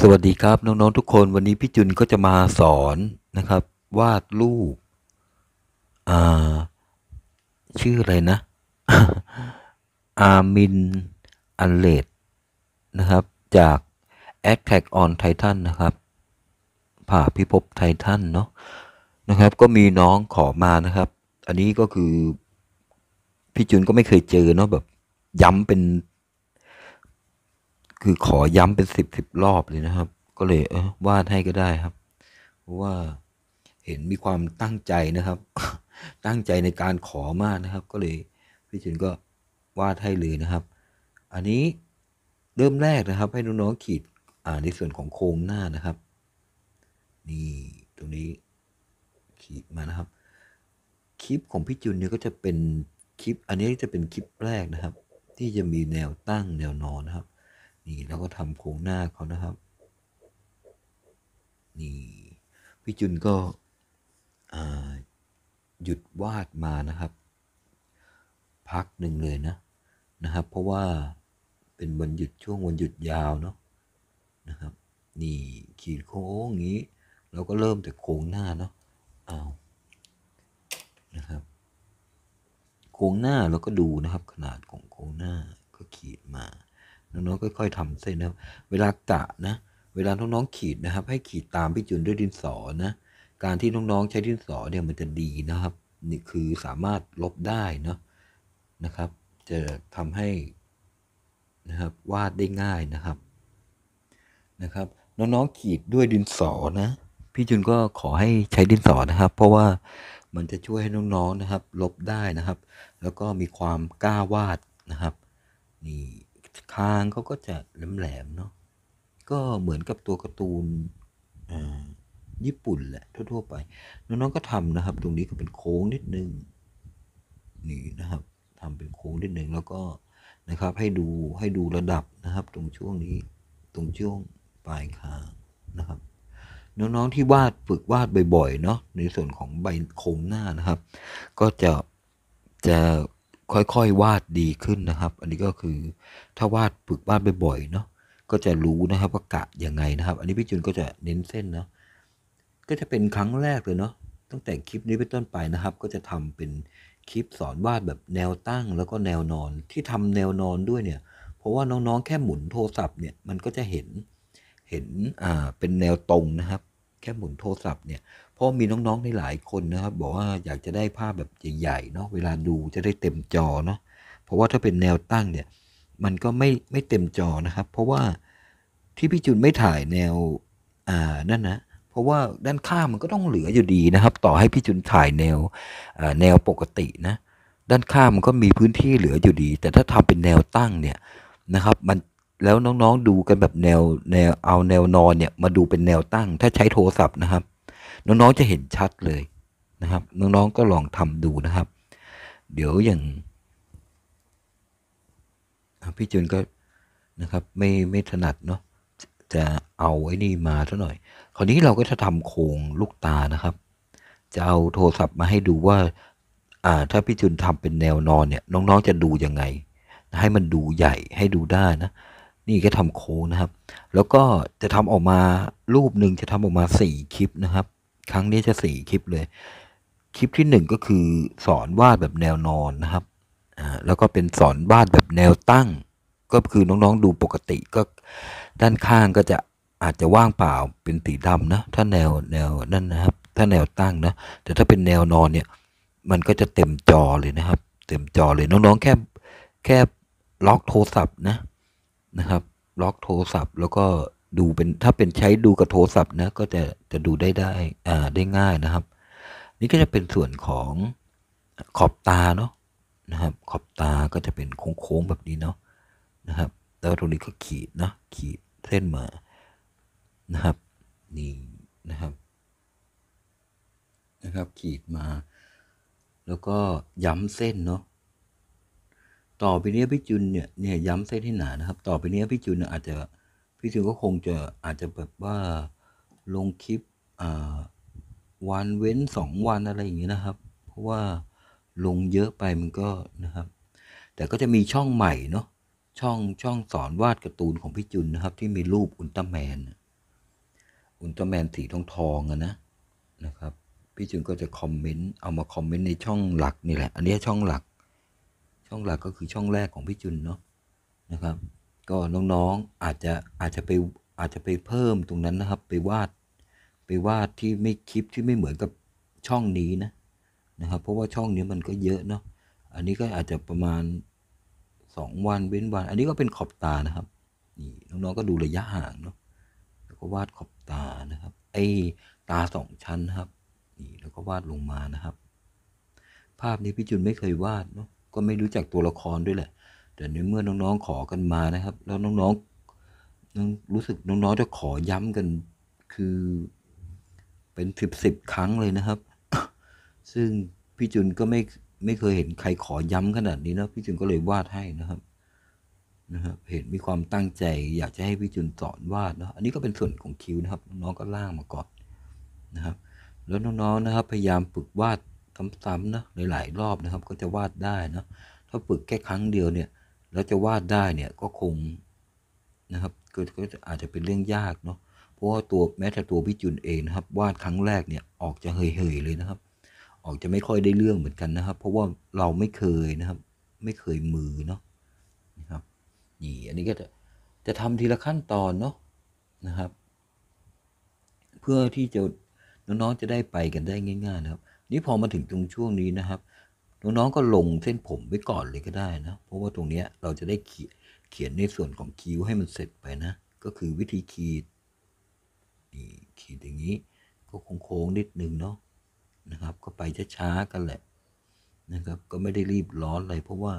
สวัสดีครับน้องๆทุกคนวันนี้พี่จุนก็จะมาสอนนะครับ วาดรูปอ่า ชื่ออะไรนะ อามินอันเลดนะครับ จาก a t t a c k on Titan นะครับผ่าพิภพไททันเนาะนะครับ ก็มีน้องขอมานะครับ อันนี้ก็คือ พี่จุนก็ไม่เคยเจอเนาะแบบ ย้ำเป็นคือขอย้ำเป็นสิบสิบรอบเลยนะครับ ก็เลย เออวาดให้ก็ได้ครับ เพราะว่าเห็นมีความตั้งใจนะครับ ตั้งใจในการขอมากนะครับ ก็เลยพี่จุนก็วาดให้เลยนะครับ อันนี้เริ่มแรกนะครับ ให้น้องๆขีดอ่าในส่วนของโครงหน้านะครับ นี่ตรงนี้ขีดมานะครับ คลิปของพี่จุนเนี่ยก็จะเป็นคลิป อันนี้จะเป็นคลิปแรกนะครับ ที่จะมีแนวตั้งแนวนอนนะครับนี่เราก็ทำโครงหน้าเขานะครับ นี่ พี่จุนก็หยุดวาดมานะครับ พักหนึ่งเลยนะนะครับ เพราะว่าเป็นวันหยุดช่วงวันหยุดยาวเนาะนะครับ นี่ขีดโค้งอย่างนี้ เราก็เริ่มแต่โค้งหน้าเนาะเอานะครับโค้งหน้าเราก็ดูนะครับ ขนาดของโค้งหน้าก็ขีดมาน้องๆค่อยๆทำเส้นนะ เวลากะนะ เวลา น้องๆขีดนะครับ ให้ขีดตาม พี่จุนด้วยดินสอนะ การที่น้องๆใช้ดินสอเนี่ยมันจะดีนะครับ นี่คือสามารถลบได้เนาะนะครับ จะ ทำ ให้นะครับวาดได้ง่ายนะครับ นะครับ น้องๆขีดด้วยดินสอนะ พี่จุนก็ขอให้ใช้ดินสอนะครับ เพราะว่ามันจะช่วยให้น้องๆนะครับ ลบได้นะครับ แล้วก็มีความกล้าวาดนะครับ นี่คางเขาก็จะแหลมๆเนาะ ก็เหมือนกับตัวการ์ตูนญี่ปุ่นแหละทั่ว ๆ ไป น้องๆก็ทำนะครับ ตรงนี้ก็เป็นโค้งนิดนึง นี่นะครับทำเป็นโค้งนิดนึง แล้วก็นะครับให้ดูให้ดูระดับนะครับ ตรงช่วงนี้ตรงช่วงปลายคางนะครับน้องๆที่วาดฝึกวาดบ่อยๆ เนาะในส่วนของใบโค้งหน้านะครับ ก็จะจะค่อย ๆ วาดดีขึ้นนะครับ อันนี้ก็คือถ้าวาดฝึกวาดบ่อยๆเนาะก็จะรู้นะครับว่ากะยัง ไงนะครับ อันนี้พี่จุนก็จะเน้นเส้นเนาะก็จะเป็นครั้งแรกเลยเนาะตั้งแต่คลิปนี้เป็นต้นไปนะครับ ก็จะทำเป็นคลิปสอนวาดแบบแนวตั้ง แล้วก็แนวนอน ที่ทำแนวนอนด้วยเนี่ย เพราะว่าน้องๆ แค่หมุนโทรศัพท์เนี่ยมันก็จะเห็นเห็นอ่าเป็นแนวตรงนะครับ แค่หมุนโทรศัพท์เนี่ยราะมีน้องๆในหลายคนนะครับบอกว่าอยากจะได้ภาพแบบใหญ่ๆเนาะเวลาดูจะได้เต็มจอเนาะเพราะว่าถ้าเป็นแนวตั้งเนี่ย มันก็ไม่ไม่เต็มจอนะครับ เพราะว่าที่พี่จุนไม่ถ่ายแนวอ่านั่นนะเพราะว่าด้านข้างมันก็ต้องเหลืออยู่ดีนะครับ ต่อให้พี่จุนถ่ายแนวแนวปกตินะ ด้านข้างมันก็มีพื้นที่เหลืออยู่ดี แต่ถ้าทำเป็นแนวตั้งเนี่ยนะครับ มันแล้วน้องๆดูกันแบบแนวแนวเอาแนวนอนเนี่ย มาดูเป็นแนวตั้งถ้าใช้โทรศัพท์นะครับน้องๆจะเห็นชัดเลยนะครับ น้องๆก็ลองทำดูนะครับ เดี๋ยวอย่างพี่จุนก็นะครับ ไม่ไม่ถนัดเนาะจะเอาไอ้นี่มาซะหน่อย คราวนี้เราก็จะทำโครงลูกตานะครับจะเอาโทรศัพท์มาให้ดูว่าอ่าถ้าพี่จุนทำเป็นแนวนอนเนี่ย น้องๆจะดูยังไง ให้มันดูใหญ่ให้ดูได้นะนี่ก็ทำโค้งนะครับ แล้วก็จะทำออกมารูปหนึ่งจะทำออกมา 4 คลิปนะครับครั้งนี้จะสี่คลิปเลย คลิปที่หนึ่งก็คือสอนวาดแบบแนวนอนนะครับแล้วก็เป็นสอนวาดแบบแนวตั้ง ก็คือน้องๆดูปกติ ก็ด้านข้างก็จะอาจจะว่างเปล่าเป็นสีดำนะ ถ้าแนวแนวนั่นนะครับ ถ้าแนวตั้งนะ แต่ถ้าเป็นแนวนอนเนี่ย มันก็จะเต็มจอเลยนะครับ เต็มจอเลยน้องๆ แค่แค่ล็อกโทรศัพท์นะนะครับ ล็อกโทรศัพท์แล้วก็ดูเป็นถ้าเป็นใช้ดูกับโทรศัพท์นะ ก็จะจะดูได้ได้ อ่าได้ง่ายนะครับ นี่ก็จะเป็นส่วนของขอบตาเนาะนะครับ ขอบตาก็จะเป็นโค้งๆแบบนี้เนาะนะครับแล้วตรงนี้ก็ขีดนะขีดเส้นมานะครับนี่นะครับนะครับ ขีดมา แล้วก็ย้ำเส้นเนาะต่อไปนี้พี่จุนเนี่ยเนี่ยย้ำ เส้น ให้ หนา นะครับ ต่อไปนี้พี่จุนอาจจะพี่ถึงก็คงจะอาจจะแบบว่าลงคลิปวันเว้น2วันอะไรอย่างเงี้ยนะครับ เพราะว่าลงเยอะไปมันก็นะครับ แต่ก็จะมีช่องใหม่เนาะช่องช่องสอนวาดการ์ตูนของพี่จุนนะครับ ที่มีรูปอุลตร้าแมนอุลตร้าแมนสีทองทองอะนะ นะครับ พี่จุนก็จะคอมเมนต์เอามาคอมเมนต์ในช่องหลักนี่แหละ อันนี้ช่องหลักช่องหลักก็คือช่องแรกของพี่จุนเนาะนะครับก็น้องๆอาจจะอาจจะไปอาจจะไปเพิ่มตรงนั้นนะครับ ไปวาด ไปวาดที่ไม่คลิปที่ไม่เหมือนกับช่องนี้นะนะครับเพราะว่าช่องนี้มันก็เยอะเนาะอันนี้ก็อาจจะประมาณ2วันเว้นวัน อันนี้ก็เป็นขอบตานะครับนี่น้องๆก็ดูระยะห่างเนาะแล้วก็วาดขอบตานะครับ ไอ้ตาสองชั้นนะครับนี่แล้วก็วาดลงมานะครับ ภาพนี้พี่จุนไม่เคยวาดเนาะก็ไม่รู้จักตัวละครด้วยแหละแต่ในเมื่อน้อง ๆ ขอกันมานะครับ แล้วน้องๆน้อง รู้สึกน้องๆจะขอย้ำกันคือ เป็นสิบสิบครั้งเลยนะครับ ซึ่ง พี่จุนก็ไม่ไม่เคยเห็นใครขอย้ำขนาดนี้นะพี่จุนก็เลยวาดให้นะครับนะครับ เห็นมีความตั้งใจ อยากจะให้พี่จุนสอนวาดนะอันนี้ก็เป็นส่วนของคิวนะครับ น้องก็ล่างมาก่อนนะครับ แล้วน้องๆนะครับ พยายามฝึกวาดซ้ำๆนะหลายๆรอบนะครับ ก็จะวาดได้นะถ้าฝึกแค่ครั้งเดียวเนี่ยแล้วจะวาดได้เนี่ยก็คงนะครับ เกิด็อาจจะเป็นเรื่องยากเนาะ เพราะว่าตัวแม้แต่ตัวพิจุนเองนะครับวาดครั้งแรกเนี่ยออกจะเหยๆเลยนะครับ ออกจะไม่ค่อยได้เรื่องเหมือนกันนะครับ เพราะว่าเราไม่เคยนะครับ ไม่เคยมือเนาะนะครับ นี่อันนี้ก็จะจะทำทีละขั้นตอนเนาะนะครับ เพื่อที่จะน้องๆจะได้ไปกันได้ง่าย ๆ นะครับ นี่พอมาถึงตรงช่วงนี้นะครับน้องๆก็ลงเส้นผมไว้ก่อนเลยก็ได้ นะ เพราะว่าตรงนี้เราจะได้เขียนในส่วนของคิ้วให้มันเสร็จไปนะ ก็คือวิธีขีดนี่ขีดอย่างนี้ก็โค้งๆนิดนึงเนาะนะครับ ก็ไปช้าๆกันแหละนะครับก็ไม่ได้รีบร้อนอะไรเพราะว่า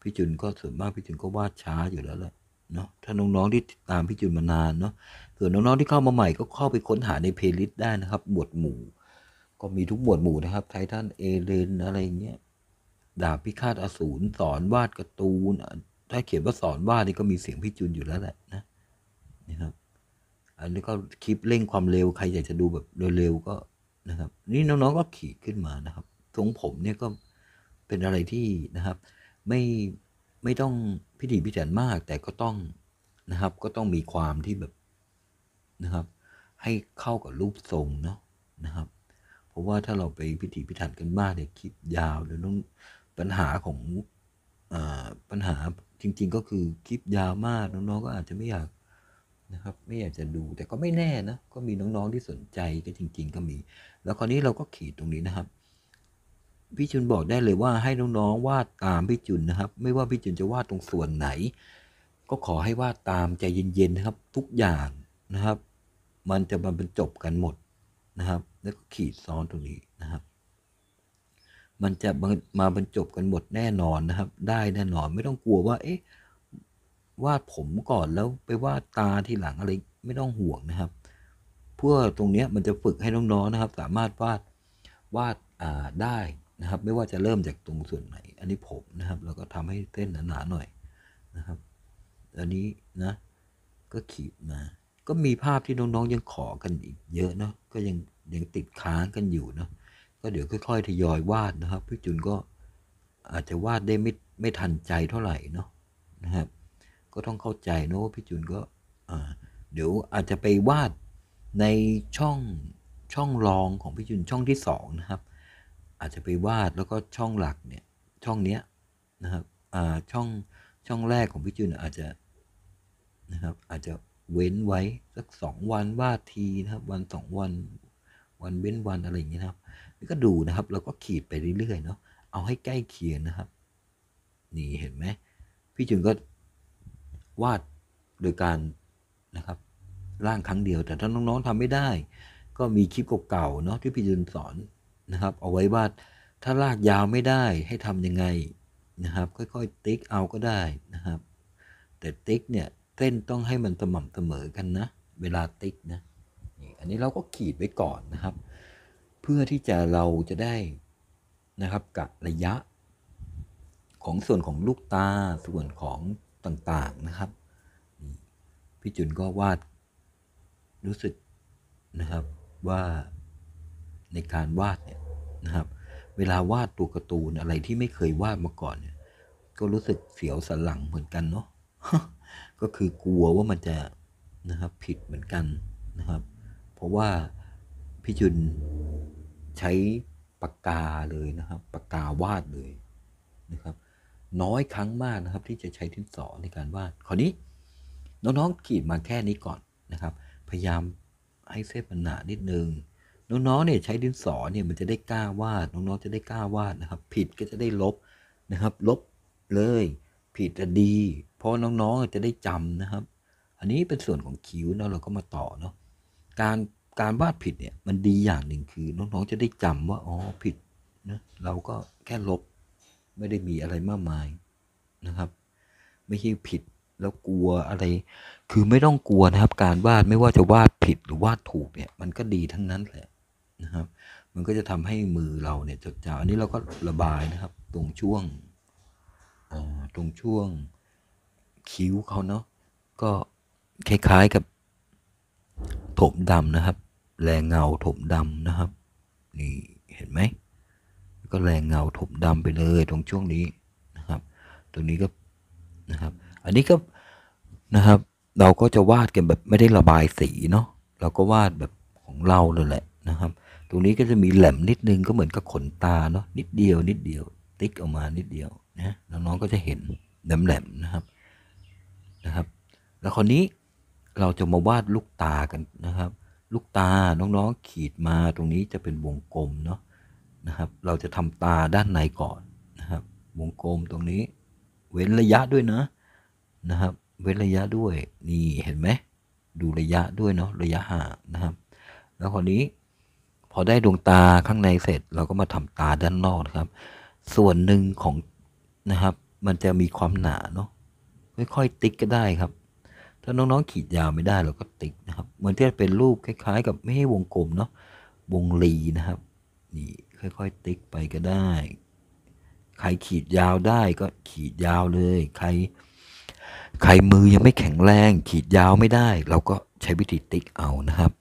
พี่จุนก็ส่วนมากพี่จุนก็วาดช้าอยู่แล้วแหละเนาะถ้า น้องๆที่ติดตามพี่จุนมานานเนาะส่วนน้องๆที่เข้ามาใหม่ก็เข้าไปค้นหาในเพลย์ลิสต์ได้นะครับหมวดหมู่ก็มีทุกหมวดหมู่นะครับไททันเอเลนอะไรเงี้ยดาบพิฆาตอสูรสอน วาดการ์ตูนถ้าเขียนว่าสอน วาด นี่ก็มีเสียงพี่จุนอยู่แล้วแหละนะนะครับ อันนี้ก็คลิปเร่งความเร็วใครอยากจะดูแบบเร็วๆก็นะครับ นี่น้อง ๆ ก็ขีดขึ้นมานะครับทรงผมเนี่ยก็เป็นอะไรที่นะครับ ไม่ไม่ต้องพิถีพิถันมาก แต่ก็ต้องนะครับ ก็ต้องมีความที่แบบนะครับ ให้เข้ากับรูปทรงเนาะนะครับ เพราะว่าถ้าเราไปพิถีพิถันกันมากเนี่ยคลิปยาวเดี๋ยวน้องปัญหาของปัญหาจริงๆ ก็คือคลิปยาวมากน้องๆ ก็อาจจะไม่อยาก นะครับ ไม่อยากจะดู แต่ก็ไม่แน่นะ ก็มีน้องๆ ที่สนใจก็จริงๆ ก็มี แล้วคราวนี้เราก็ขีดตรงนี้นะครับ พี่จุนบอกได้เลยว่าให้น้องๆ วาดตามพี่จุนนะครับ ไม่ว่าพี่จุนจะวาดตรงส่วนไหน ก็ขอให้วาดตามใจเย็นๆ นะครับ ทุกอย่างนะครับ มันจะมันเป็นจบกันหมดนะครับ แล้วก็ขีดซ้อนตรงนี้นะครับมันจะมาบรรจบกันหมดแน่นอนนะครับได้แน่นอนไม่ต้องกลัวว่า เอ๊ะ วาดผมก่อนแล้วไปวาดตาทีหลังอะไรไม่ต้องห่วงนะครับ เพื่อตรงนี้มันจะฝึกให้น้องๆนะครับ สามารถวาดวาดอ่าได้นะครับ ไม่ว่าจะเริ่มจากตรงส่วนไหน อันนี้ผมนะครับแล้วก็ทำให้เส้นหนาๆหน่อยนะครับอันนี้นะ ก็ขีดมาก็มีภาพที่น้องๆยังขอกันอีก เยอะเนาะก็ยังยังติดค้างกันอยู่เนาะก็เดี๋ยวค่อยๆทยอยวาดนะครับพี่จุนก็อาจจะวาดได้ไม่ไม่ทันใจเท่าไหร่เนาะนะครับ ก็ต้องเข้าใจเนาะว่าพี่จุนก็เดี๋ยวอาจจะไปวาดในช่องช่องรองของพี่จุนช่องที่สองนะครับอาจจะไปวาดแล้วก็ช่องหลักเนี่ยช่องเนี้ยนะครับช่องช่องแรกของพี่จุนอาจจะนะครับ อาจจะเว้นไว้สักสองวันวาดทีนะครับ วันสองวัน วันเว้นวันอะไรอย่างเงี้ยครับก็ดูนะครับเราก็ขีดไปเรื่อย ๆ เนาะเอาให้ใกล้เคียงนะครับ นี่เห็นไหมพี่จุนก็วาดโดยการนะครับ ร่างครั้งเดียวแต่ถ้าน้องๆทำไม่ได้ ก็มีคลิปเก่าๆเนาะที่พี่จุนสอนนะครับ เอาไว้ว่าถ้าลากยาวไม่ได้ให้ทํำยังไงนะครับค่อยๆติ๊กเอาก็ได้นะครับ แต่ติ๊กเนี่ยเส้นต้องให้มันสม่ำเสมอกันนะ เวลาติ๊กนะอันนี้เราก็ขีดไว้ก่อนนะครับพื่อที่จะเราจะได้นะครับกะระยะ ของส่วนของลูกตาส่วนของต่าง ๆนะครับพี่ จุนก็วาดรู้สึกนะครับว่าในการวาดเนี่ยนะครับ เวลาวาดตัวการ์ตูนอะไรที่ไม่เคยวาดมาก่อน เนี่ย ก็รู้สึกเสียวสันหลังเหมือนกันเนาะก็คือกลัวว่ามันจะนะครับ ผิดเหมือนกันนะครับ เพราะว่าพี่ จุนใช้ปากกาเลยนะครับปากกาวาดเลยนะครับ น้อยครั้งมากนะครับ ที่จะใช้ ดินสอในการวาด คราวนี้ น้องๆขีดมาแค่นี้ก่อนนะครับ พยายาม ให้ เส้นมันหนา นิด นึงน้องๆเนี่ยใช้ดินสอเนี่ยมันจะได้กล้าวาด น้อง ๆ จะได้กล้าวาดนะครับ ผิดก็จะได้ลบนะครับ ลบเลย ผิดจะดี เพราะน้อง ๆ จะได้จำนะครับ อันนี้เป็นส่วนของคิ้วเนาะเราก็มาต่อเนาะการการวาดผิดเนี่ยมันดีอย่างหนึ่งคือน้องๆจะได้จำว่าอ๋อผิดนะเราก็แค่ลบไม่ได้มีอะไรมากมายนะครับ ไม่ใช่ผิดแล้วกลัวอะไร คือไม่ต้องกลัวนะครับ การวาดไม่ว่าจะวาดผิดหรือวาดถูกเนี่ย มันก็ดีทั้งนั้นแหละ นะครับ มันก็จะทำให้มือเราเนี่ยจดจำอันนี้เราก็ระบายนะครับ ตรงช่วงตรงช่วงคิ้วเขาเนาะก็คล้ายๆกับถมดำนะครับแรงเงาถมดำนะครับ นี่ เห็นไหมก็แรงเงาถมดำไปเลยตรงช่วงนี้นะครับตรงนี้ก็นะครับ อันนี้ก็นะครับ เราก็จะวาดกันแบบไม่ได้ระบายสีเนาะเราก็วาดแบบของเราเลยแหละนะครับ ตรงนี้ก็จะมีแหลม นิดนึงก็เหมือนกับขนตาเนาะ นิดเดียวนิดเดียว ติ๊กออกมานิดเดียวนะน้องๆก็จะเห็นแหลมๆนะครับนะครับ แล้วคราวนี้เราจะมาวาดลูกตากันนะครับลูกตาน้องๆ ขีดมาตรงนี้จะเป็นวงกลม เนาะนะครับ เราจะทำตาด้านในก่อนนะครับวงกลมตรงนี้ เว้นระยะด้วย นะ นะครับ เว้นระยะด้วย นี่เห็นไหมดูระยะด้วยเนาะระยะห่างนะครับ แล้วคราวนี้ พอได้ดวงตาข้างในเสร็จ เราก็มาทำตาด้านนอกครับ ส่วนหนึ่งของนะครับมันจะมีความหนาเนาะค่อยๆติ๊กก็ได้ครับาน้องๆขีดยาวไม่ได้เราก็ติ๊กนะครับ เหมือนที่เป็นรูปคล้าย ๆ กับไม่ให้วงกลมเนาะ วงรีนะครับ นี่ค่อยๆติ๊กไปก็ได้ ใครขีดยาวได้ก็ขีดยาวเลย ใคร ใครมือยังไม่แข็งแรง ขีดยาวไม่ได้ เราก็ใช้วิธีติ๊กเอานะครับ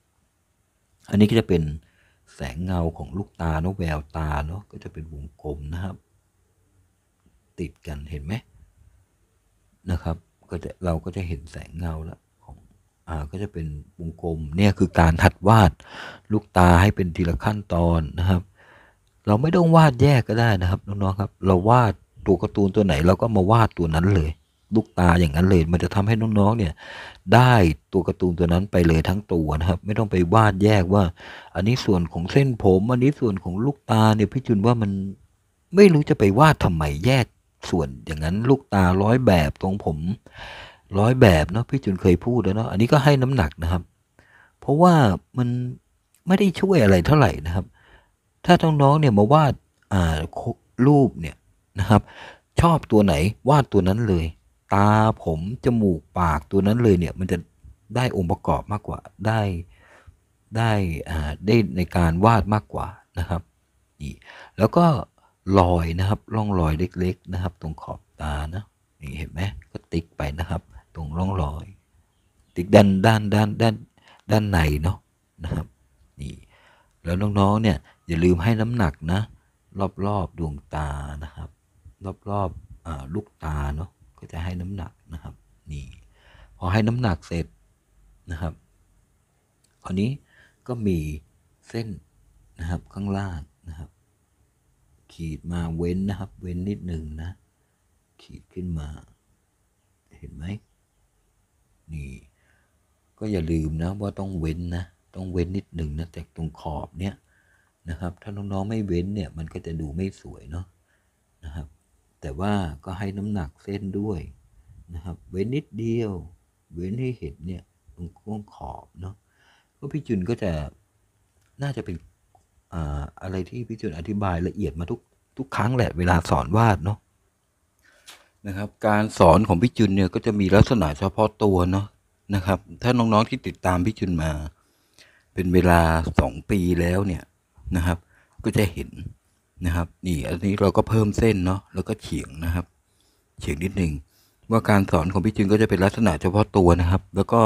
อันนี้ก็จะเป็นแสงเงาของลูกตานกแววตาเนาะ ก็จะเป็นวงกลมนะครับ ติดกันเห็นไหมนะครับก็จะเราก็จะเห็นแสงเงาแล้วของ อ่า ก็จะเป็นวงกลม เนี่ยคือการถัดวาดลูกตาให้เป็นทีละขั้นตอนนะครับ เราไม่ต้องวาดแยกก็ได้นะครับ น้อง ๆ ครับ เราวาดตัวการ์ตูนตัวไหน เราก็มาวาดตัวนั้นเลย ลูกตาอย่างนั้นเลย มันจะทำให้น้องๆเนี่ย ได้ตัวการ์ตูนตัวนั้นไปเลยทั้งตัวนะครับ ไม่ต้องไปวาดแยกว่า อันนี้ส่วนของเส้นผม อันนี้ส่วนของลูกตาเนี่ยพี่จุนว่ามันไม่รู้จะไปวาดทำไมแยกส่วนอย่างนั้นลูกตาร้อยแบบตรงผม ร้อยแบบเนาะพี่จุนเคยพูดแล้วเนาะอันนี้ก็ให้น้ำหนักนะครับ เพราะว่ามันไม่ได้ช่วยอะไรเท่าไหร่นะครับ ถ้า้องน้องเนี่ยมาวาดอ่ารูปเนี่ยนะครับ ชอบตัวไหนวาดตัวนั้นเลย ตาผม จมูกปากตัวนั้นเลยเนี่ย มันจะได้องค์ประกอบมากกว่า ได้ได้อ่าได้ในการวาดมากกว่านะครับีแล้วก็ลอยนะครับ ร่องรอยเล็กๆนะครับ ตรงขอบตานะนี่เห็นไหมก็ติ๊กไปนะครับ ตรงร่องรอยติ๊กด้านด้านด้านด้านด้านในเนาะนะครับนี่ แล้ว น้อง ๆ เนี่ยอย่าลืมให้น้ำหนัก นะ รอบ ๆ ดวงตานะครับ รอบๆลูกตาเนาะก็จะให้น้ำหนักนะครับนี่พอให้น้ำหนักเสร็จนะครับคราวนี้ก็มีเส้นนะครับข้างล่างขีดมาเว้นนะครับ เว้นนิดหนึ่งนะ ขีดขึ้นมาเห็นไหมนี่ ก็อย่าลืมนะว่าต้องเว้นนะต้องเว้นนิดหนึ่งนะจากตรงขอบเนี้ยนะครับ ถ้าน้องๆไม่เว้นเนี่ย มันก็จะดูไม่สวยเนาะนะครับ แต่ว่าก็ให้น้ำหนักเส้นด้วยนะครับ เว้นนิดเดียว เว้นให้เห็นเนี่ยตรงก้นขอบเนาะก็พี่จุนก็จะน่าจะเป็นอะไรที่พี่จุนอธิบายละเอียดมาทุกทุกครั้งแหละเวลาสอนวาดเนาะนะครับ การสอนของพี่จุนเนี่ยก็จะมีลักษณะเฉพาะตัวเนาะนะครับ ถ้าน้อง ๆ ที่ติดตามพี่จุนมา เป็นเวลาสองปีแล้วเนี่ยนะครับ ก็จะเห็นนะครับ นี่อันนี้เราก็เพิ่มเส้นเนาะแล้วก็เฉียงนะครับ เฉียงนิดนึงว่าการสอนของพี่จุนก็จะเป็นลักษณะเฉพาะตัวนะครับ แล้วก็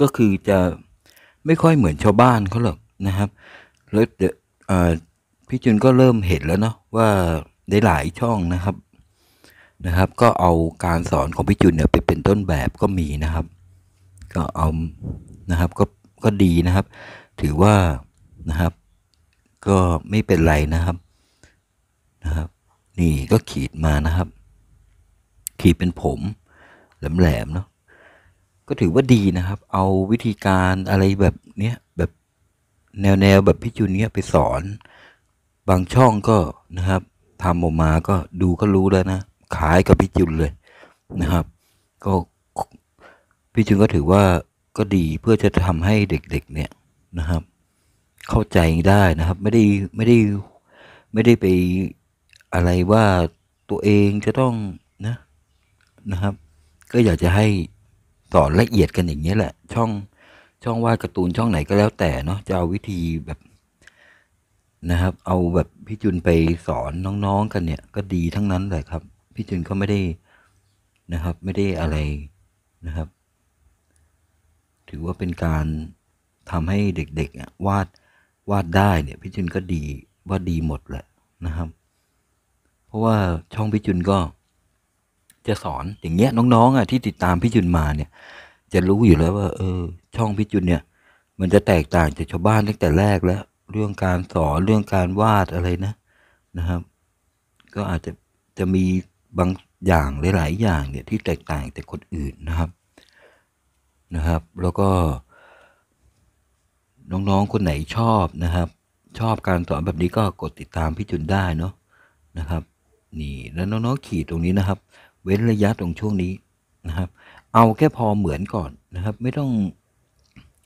ก็คือจะไม่ค่อยเหมือนชาวบ้านเขาหรอกนะครับแล้วพี่จุนก็เริ่มเห็นแล้วเนาะว่าได้หลายช่องนะครับนะครับก็เอาการสอนของพี่จุนเนี่ยไปเป็นต้นแบบก็มีนะครับ ก็เอานะครับก็ก็ดีนะครับ ถือว่านะครับ ก็ไม่เป็นไรนะครับนะครับ นี่ก็ขีดมานะครับ ขีดเป็นผมแหลมๆเนาะก็ถือว่าดีนะครับ เอาวิธีการอะไรแบบเนี้ยแนวแนวแบบพี่จุนเนี้ยไปสอน บางช่องก็นะครับทำออกมาก็ดูก็รู้แล้วนะ ขายกับพี่จุนเลยนะครับ ก็พี่จุนก็ถือว่าก็ดีเพื่อจะทำให้เด็กๆเนี่ยนะครับ เข้าใจได้นะครับ ไม่ได้ไม่ได้ไม่ได้ไปอะไรว่าตัวเองจะต้องนะนะครับ ก็อยากจะให้สอนละเอียดกันอย่างนี้แหละช่องช่องวาดการ์ตูนช่องไหนก็แล้วแต่เนาะจะเอาวิธีแบบนะครับ เอาแบบพี่ จุนไปสอนน้องๆ กันเนี่ยก็ดีทั้งนั้นเลยครับ พี่จุนก็ไม่ได้นะครับ ไม่ได้อะไรนะครับ ถือว่าเป็นการทำให้เด็กๆวาดวาดได้เนี่ยพี่จุนก็ดีว่าดีหมดแหละนะครับ เพราะว่าช่องพี่ จุนก็จะสอนอย่างเงี้ยน้องๆอ่ะที่ติดตามพี่จุนมา เนี่ย จะรู้อยู่แล้วว่า เออช่องพิจุนเนี่ย มันจะแตกต่างจากชาวบ้านตั้งแต่แรกแล้วเรื่องการสอนเรื่องการวาดอะไรนะนะครับ ก็อาจจะจะมีบางอย่างหลาย ๆ อย่างเนี่ยที่แตกต่างจากคนอื่นนะครับนะครับ แล้วก็ น้องๆคนไหนชอบนะครับ ชอบการสอนแบบนี้ก็กดติดตามพี่จุนได้เนาะนะครับ นี่แล้วน้องๆขีดตรงนี้นะครับ เว้นระยะตรงช่วงนี้นะครับ เอาแค่พอเหมือนก่อนนะครับ ไม่ต้อง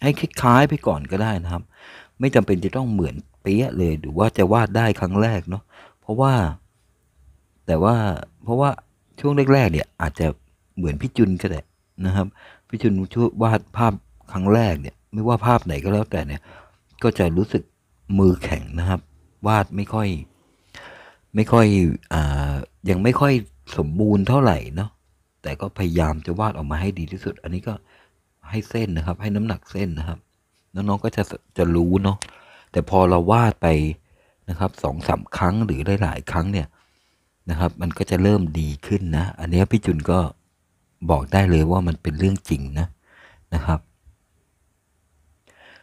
ให้คล้ายๆไปก่อนก็ได้นะครับ ไม่จำเป็นจะต้องเหมือนเปี๊ะเลย หรือว่าจะวาดได้ครั้งแรกเนาะเพราะว่า แต่ว่า เพราะว่าช่วงแรกๆเนี่ย อาจจะเหมือนพี่จุนก็ได้นะครับพี่จุนช่วยวาดภาพครั้งแรกเนี่ย ไม่ว่าภาพไหนก็แล้วแต่เนี่ย ก็จะรู้สึกมือแข็งนะครับ วาดไม่ค่อย ไม่ค่อย อ่า ยังไม่ค่อยสมบูรณ์เท่าไหร่เนาะแต่ก็พยายามจะวาดออกมาให้ดีที่สุด อันนี้ก็ให้เส้นนะครับ ให้น้ำหนักเส้นนะครับ น้องๆก็จะจะรู้เนาะแต่พอเราวาดไปนะครับสองสาครั้งหรือหลาย ๆ ครั้งเนี่ยนะครับ มันก็จะเริ่มดีขึ้นนะอันนี้พี่จุนก็บอกได้เลยว่ามันเป็นเรื่องจริงนะนะครับ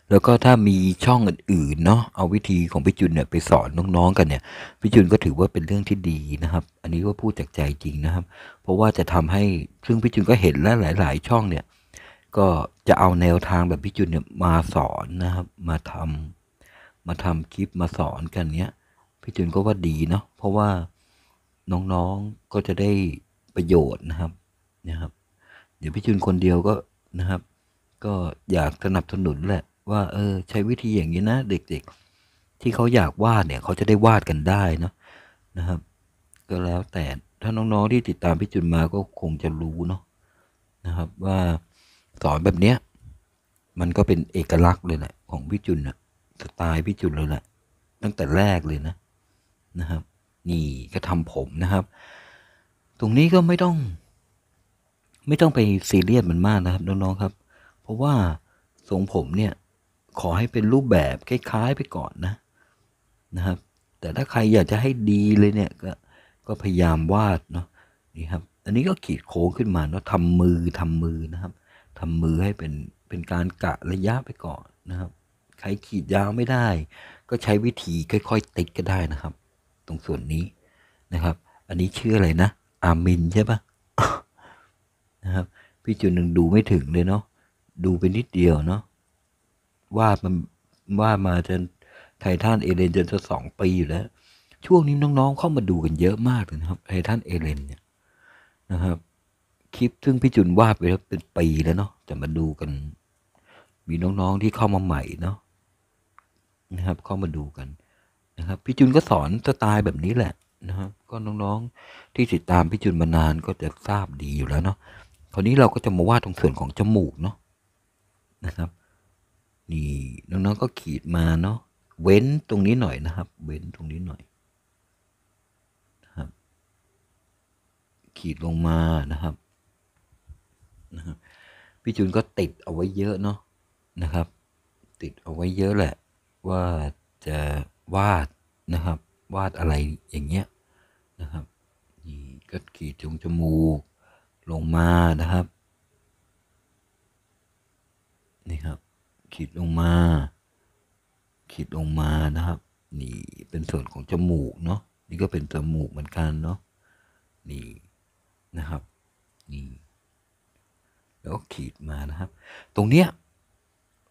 แล้วก็ถ้ามีช่องอื่นๆเนาะเอาวิธีของพี่จุนเนี่ย ไปสอนน้องๆ กันเนี่ยพี่จุนก็ถือว่าเป็นเรื่องที่ดีนะครับ อันนี้ก็พูดจากใจจริงนะครับ เพราะว่าจะทำให้ซึ่งพี่จุนก็เห็นแล้วหลาย ๆช่องเนี่ยก็จะเอาแนวทางแบบพี่จุนเนี่ยมาสอนนะครับ มาทำมาทำคลิปมาสอนกันเนี้ยพี่จุนก็ว่าดีเนาะเพราะว่าน้องๆก็จะได้ประโยชน์นะครับนะครับ เดี๋ยวพี่จุนคนเดียวก็นะครับ ก็อยากสนับสนุนแหละว่าเออ ใช้วิธีอย่างนี้นะ เด็ก ๆ ที่เขาอยากวาดเนี่ยเขาจะได้วาดกันได้เนาะนะครับ ก็แล้วแต่ถ้าน้องๆที่ติดตามพี่จุนมาก็คงจะรู้เนาะนะครับ ว่าสอนแบบเนี้ย มันก็เป็นเอกลักษณ์เลยแหละของพิจุนอะสไตล์พิจุนเลยแหละ ตั้งแต่แรกเลยนะนะครับ นี่ก็ทำผมนะครับ ตรงนี้ก็ไม่ต้อง ไม่ต้องไปซีเรียสมันมากนะครับน้องๆครับ เพราะว่าทรงผมเนี่ย ขอให้เป็นรูปแบบคล้ายๆ ไปก่อนนะนะครับ แต่ถ้าใครอยากจะให้ดีเลยเนี่ยก็ ก็พยายามวาดเนาะนี่ครับ อันนี้ก็ขีดโค้งขึ้นมาเนาะทำมือทำมือนะครับทำมือให้เป็นเป็นการกะระยะไปก่อนนะครับใครขีดยาวไม่ได้ ก็ใช้วิธีค่อยๆติดก็ได้นะครับ ตรงส่วนนี้นะครับ อันนี้ชื่ออะไรนะ อามินใช่ปะนะครับ พี่จุนหนึ่งดูไม่ถึงเลยเนาะดูไปนิดเดียวเนาะวาดมันวาดมาจนไททันเอเลนจนจะสองปีอยู่แล้ว ช่วงนี้น้องๆเข้ามาดูกันเยอะมากเลยนะครับ ไททันเอเลนเนี่ยนะครับคลิปซึ่งพี่จุนวาดไปแล้วเป็นปีแล้วเนาะจะมาดูกัน มีน้องๆที่เข้ามาใหม่เนาะนะครับ เข้ามาดูกัน นะครับพี่จุนก็สอนสไตล์แบบนี้แหละนะครับก็น้องๆ ที่ติดตามพี่จุนมานานก็จะทราบดีอยู่แล้วเนาะคราวนี้เราก็จะมาวาดตรงส่วนของจมูกเนาะนะครับ นี่น้องๆ ก็ขีดมาเนาะเว้นตรงนี้หน่อยนะครับ เว้นตรงนี้หน่อยนะครับ ขีดลงมานะครับนะครับพี่จุนก็ติดเอาไว้เยอะเนาะนะครับ ติดเอาไว้เยอะแหละ ว่าจะวาดนะครับ วาดอะไรอย่าง เงี้ยนะครับ นี่ก็ขีดจงจมูกลงมานะครับนี่ครับขีดลงมา ขีดลงมานะครับ นี่เป็นส่วนของจมูกเนาะนี่ก็เป็นจมูกเหมือนกันเนาะนี่นะครับ นี่แล้วขีดมานะครับ ตรงเนี้ย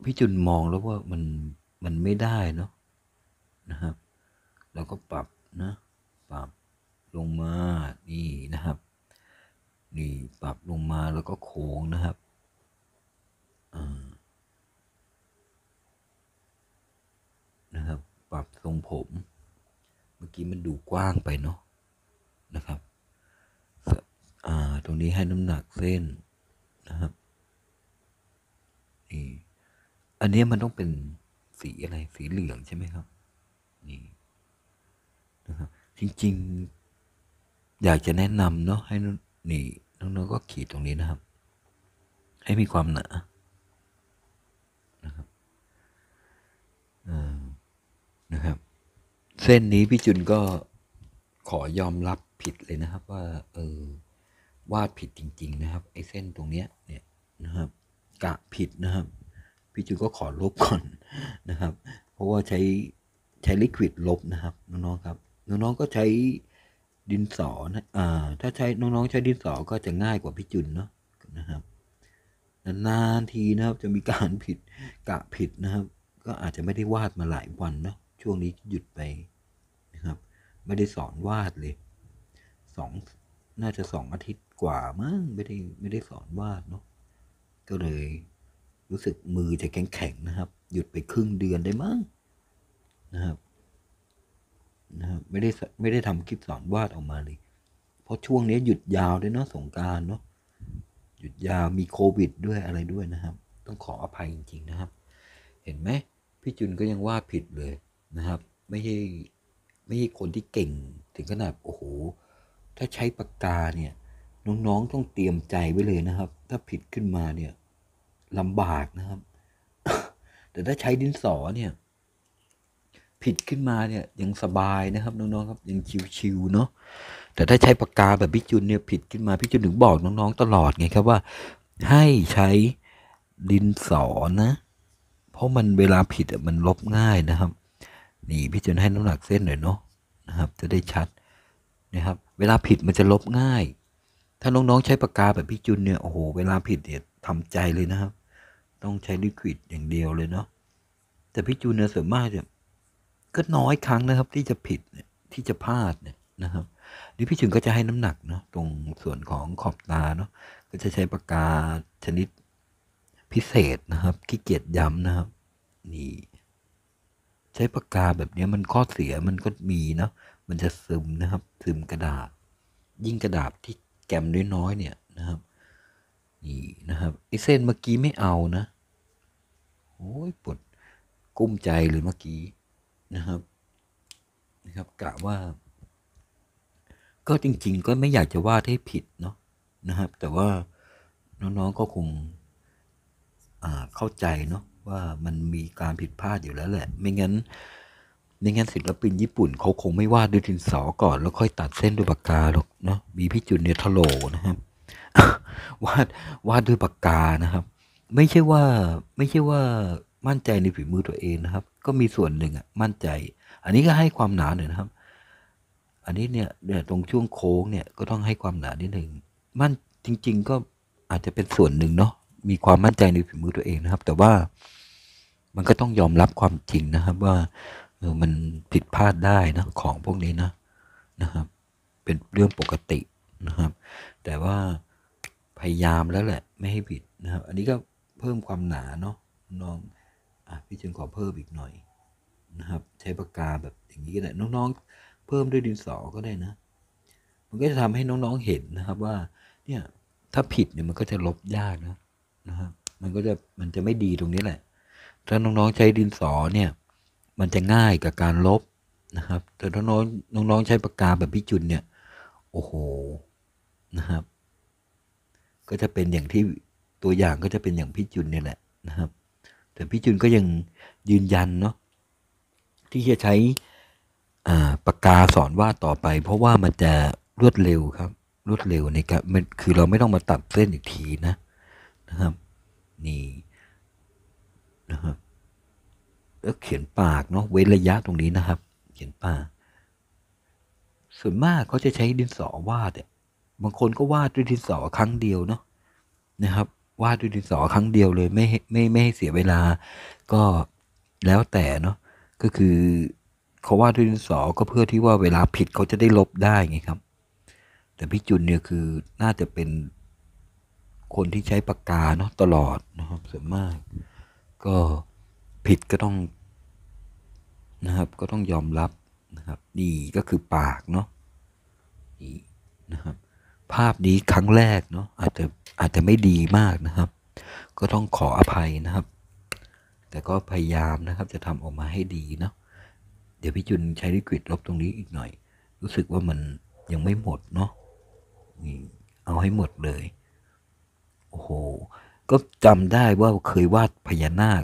พี่จุนมองแล้วว่ามันมันไม่ได้เนาะนะครับเราก็ปรับนะปรับลงมานี่นะครับ นี่ปรับลงมาแล้วก็โค้งนะครับอ่านะครับ ปรับทรงผม เมื่อกี้มันดูกว้างไปเนาะนะครับ อ่า ตรงนี้ให้น้ำหนักเส้นนะครับนี่ อันนี้มันต้องเป็นสีอะไรสีเหลืองใช่ไหมครับนี่นะครับ จริง ๆ อยากจะแนะนำเนาะให้ นี่น้องๆก็ขีดตรงนี้นะครับ ให้มีความหนานะครับนะครับ เส้นนี้พี่จุนก็ขอยอมรับผิดเลยนะครับว่า เออวาดผิดจริง ๆ นะครับไอ้เส้น ตรงเนี้ย เนี่ยนะครับกะผิดนะครับพี่จุก็ขอลบก่อนนะครับเพราะว่าใช้ใช้ลิควิดลบนะครับน้องๆครับน้องๆก็ใช้ดินสอนะอ่า ถ้าใช้น้องๆใช้ดินสอก็จะง่ายกว่าพี่จุนเนาะนะครับนานทีนะครับจะมีการผิดกะผิดนะครับ ก็อาจจะไม่ได้วาดมาหลายวันเนาะช่วงนี้ หยุดไปนะครับ ไม่ได้สอนวาดเลยสองน่าจะสองอาทิตย์กว่า มั้ง ไม่ได้ไม่ได้สอนวาดเนาะก็เลยรู้สึกมือจะแข็งแข็งนะครับ หยุดไปครึ่งเดือนได้ มั้ง นะครับนะครับ ไม่ได้ไม่ได้ทำคลิป สอนวาดออกมาเลย เพราะช่วง นี้ หยุดยาวด้วยเนาะสงการเนาะหยุดยาวมีโควิดด้วยอะไรด้วยนะครับ ต้องขออภัย จริง ๆนะครับ เห็นไหมพี่จุนก็ยังวาดผิดเลยนะครับ ไม่ใช่ไม่ใช่คนที่เก่งถึงขนาดโอ้โหถ้าใช้ปากกาเนี่ย น้องๆต้องเตรียมใจไว้เลยนะครับ ถ้าผิดขึ้นมาเนี่ยลำบากนะครับ แต่ถ้าใช้ดินสอเนี่ย ผิดขึ้นมาเนี่ยยัง สบายนะครับ น้องๆ ครับยังชิวๆเนาะแต่ถ้าใช้ปากกา แบบ พี่ จุนเนี่ย ผิดขึ้นมาพี่จุนถึงบอก น้อง ๆ ตลอด ไง ครับว่า ให้ใช้ดินสอนะ เพราะมันเวลาผิดมันลบง่ายนะครับ นี่พี่จุนให้น้ำหนักเส้นหน่อยเนาะนะครับ จะได้ชัดนะครับเวลาผิดมันจะลบง่าย ถ้าน้องๆใช้ปากกาแบบพี่จุนเนี่ยโอ้โหเวลาผิดเนี่ยทำใจเลยนะครับ ต้องใช้ลิควิดอย่างเดียวเลยเนาะ แต่พี่จุนเนี่ยส่วนมากจะก็น้อยครั้งนะครับ ที่จะผิดเนี่ยที่จะพลาดเนี่ยนะครับนี่พี่จุนก็จะให้น้ำหนักเนาะตรงส่วนของขอบตาเนาะก็จะใช้ปากกาชนิดพิเศษนะครับขี้เกียจย้ำนะครับนี่ใช้ปากกาแบบนี้มันข้อเสียมันก็มีเนาะมันจะซึมนะครับ ซึมกระดาษ ยิ่งกระดาษที่แกมน้อยๆเนี่ยนะครับ นี่นะครับไอเส้นเมื่อกี้ไม่เอานะโอ้ยปวดกุ้มใจเลยเมื่อกี้นะครับ นะครับกะว่า ก็จริง ๆ ก็ไม่อยากจะว่าให้ผิดเนาะนะครับ แต่ว่าน้องๆก็คงเข้าใจเนาะว่ามันมีการผิดพลาดอยู่แล้ว แหละ ไม่งั้นใน่งั้นศิลปินญี่ปุ่นเขาคงไม่วาดด้วยดินสอก่อน แล้วค่อยตัดเส้นด้วยปากกาหรอกเนาะมีพี่จุนเนี่ยทโลนะครับวาดวาดด้วยปากกานะครับ ไม่ใช่ว่า ไม่ใช่ว่า มั่นใจในฝีมือตัวเองนะครับ ก็มีส่วนหนึ่งอ่ะ มั่นใจ อันนี้ก็ให้ความหนาหน่อยนะครับ อันนี้เนี่ยเนี่ยตรงช่วงโค้งเนี่ยก็ต้องให้ความหนานิดหนึ่งมั่นจริง ๆ ก็อาจจะเป็นส่วนหนึ่งเนาะมีความมั่นใจในฝีมือตัวเองนะครับ แต่ว่ามันก็ต้องยอมรับความจริงนะครับ ว่าเออมันผิดพลาดได้นะของพวกนี้นะนะครับ เป็นเรื่องปกตินะครับ แต่ว่าพยายามแล้วแหละ ไม่ให้ผิดนะครับ อันนี้ก็เพิ่มความหนาเนาะน้องอ่ะพี่จึงขอเพิ่มอีกหน่อยนะครับ ใช้ปากกาแบบอย่างนี้ก็ได้น้องๆเพิ่มด้วยดินสอก็ได้นะ มันก็จะทำให้น้องๆเห็นนะครับว่าเนี่ยถ้าผิดเนี่ยมันก็จะลบยากนะนะครับมันก็จะมันจะไม่ดีตรงนี้แหละ ถ้าน้องๆใช้ดินสอเนี่ยมันจะง่ายกับการลบนะครับ แต่ถ้าน้องน้องใช้ปากกาแบบพี่จุนเนี่ย โอ้โหนะครับ ก็จะเป็นอย่างที่ตัวอย่างก็จะเป็นอย่างพี่จุนเนี่ยแหละนะครับ แต่พี่จุนก็ยังยืนยันเนาะที่จะใช้ปากกาสอนวาดต่อไป เพราะว่ามันจะรวดเร็วครับ รวดเร็วในการมันคือเราไม่ต้องมาตัดเส้นอีกทีนะนะครับ นี่นะครับแล้วเขียนปากเนาะเว้นระยะตรงนี้นะครับ เขียนปากส่วนมากเขาจะใช้ดินสอวาดเนี่ยบางคนก็วาดด้วยดินสอครั้งเดียวเนาะนะครับวาดด้วยดินสอครั้งเดียวเลย ไม่ ไม่ ไม่ให้เสียเวลา ก็แล้วแต่เนาะก็คือ เขาวาดด้วยดินสอก็เพื่อที่ว่าเวลาผิดเขาจะได้ลบได้ไงครับ แต่พี่จุนเนี่ยคือน่าจะเป็นคนที่ใช้ปากกาเนาะตลอดนะครับส่วนมากก็ผิดก็ต้องนะครับ ก็ต้องยอมรับนะครับนี่ก็คือปากเนาะนี่นะครับ ภาพนี้ครั้งแรกเนาะอาจจะอาจจะไม่ดีมากนะครับ ก็ต้องขออภัยนะครับ แต่ก็พยายามนะครับ จะทำออกมาให้ดีเนาะเดี๋ยวพี่จุนใช้ลิควิดลบตรงนี้อีกหน่อย รู้สึกว่ามันยังไม่หมดเนาะนี่เอาให้หมดเลย โอ้โหก็จำได้ว่าเคยวาดพญานาค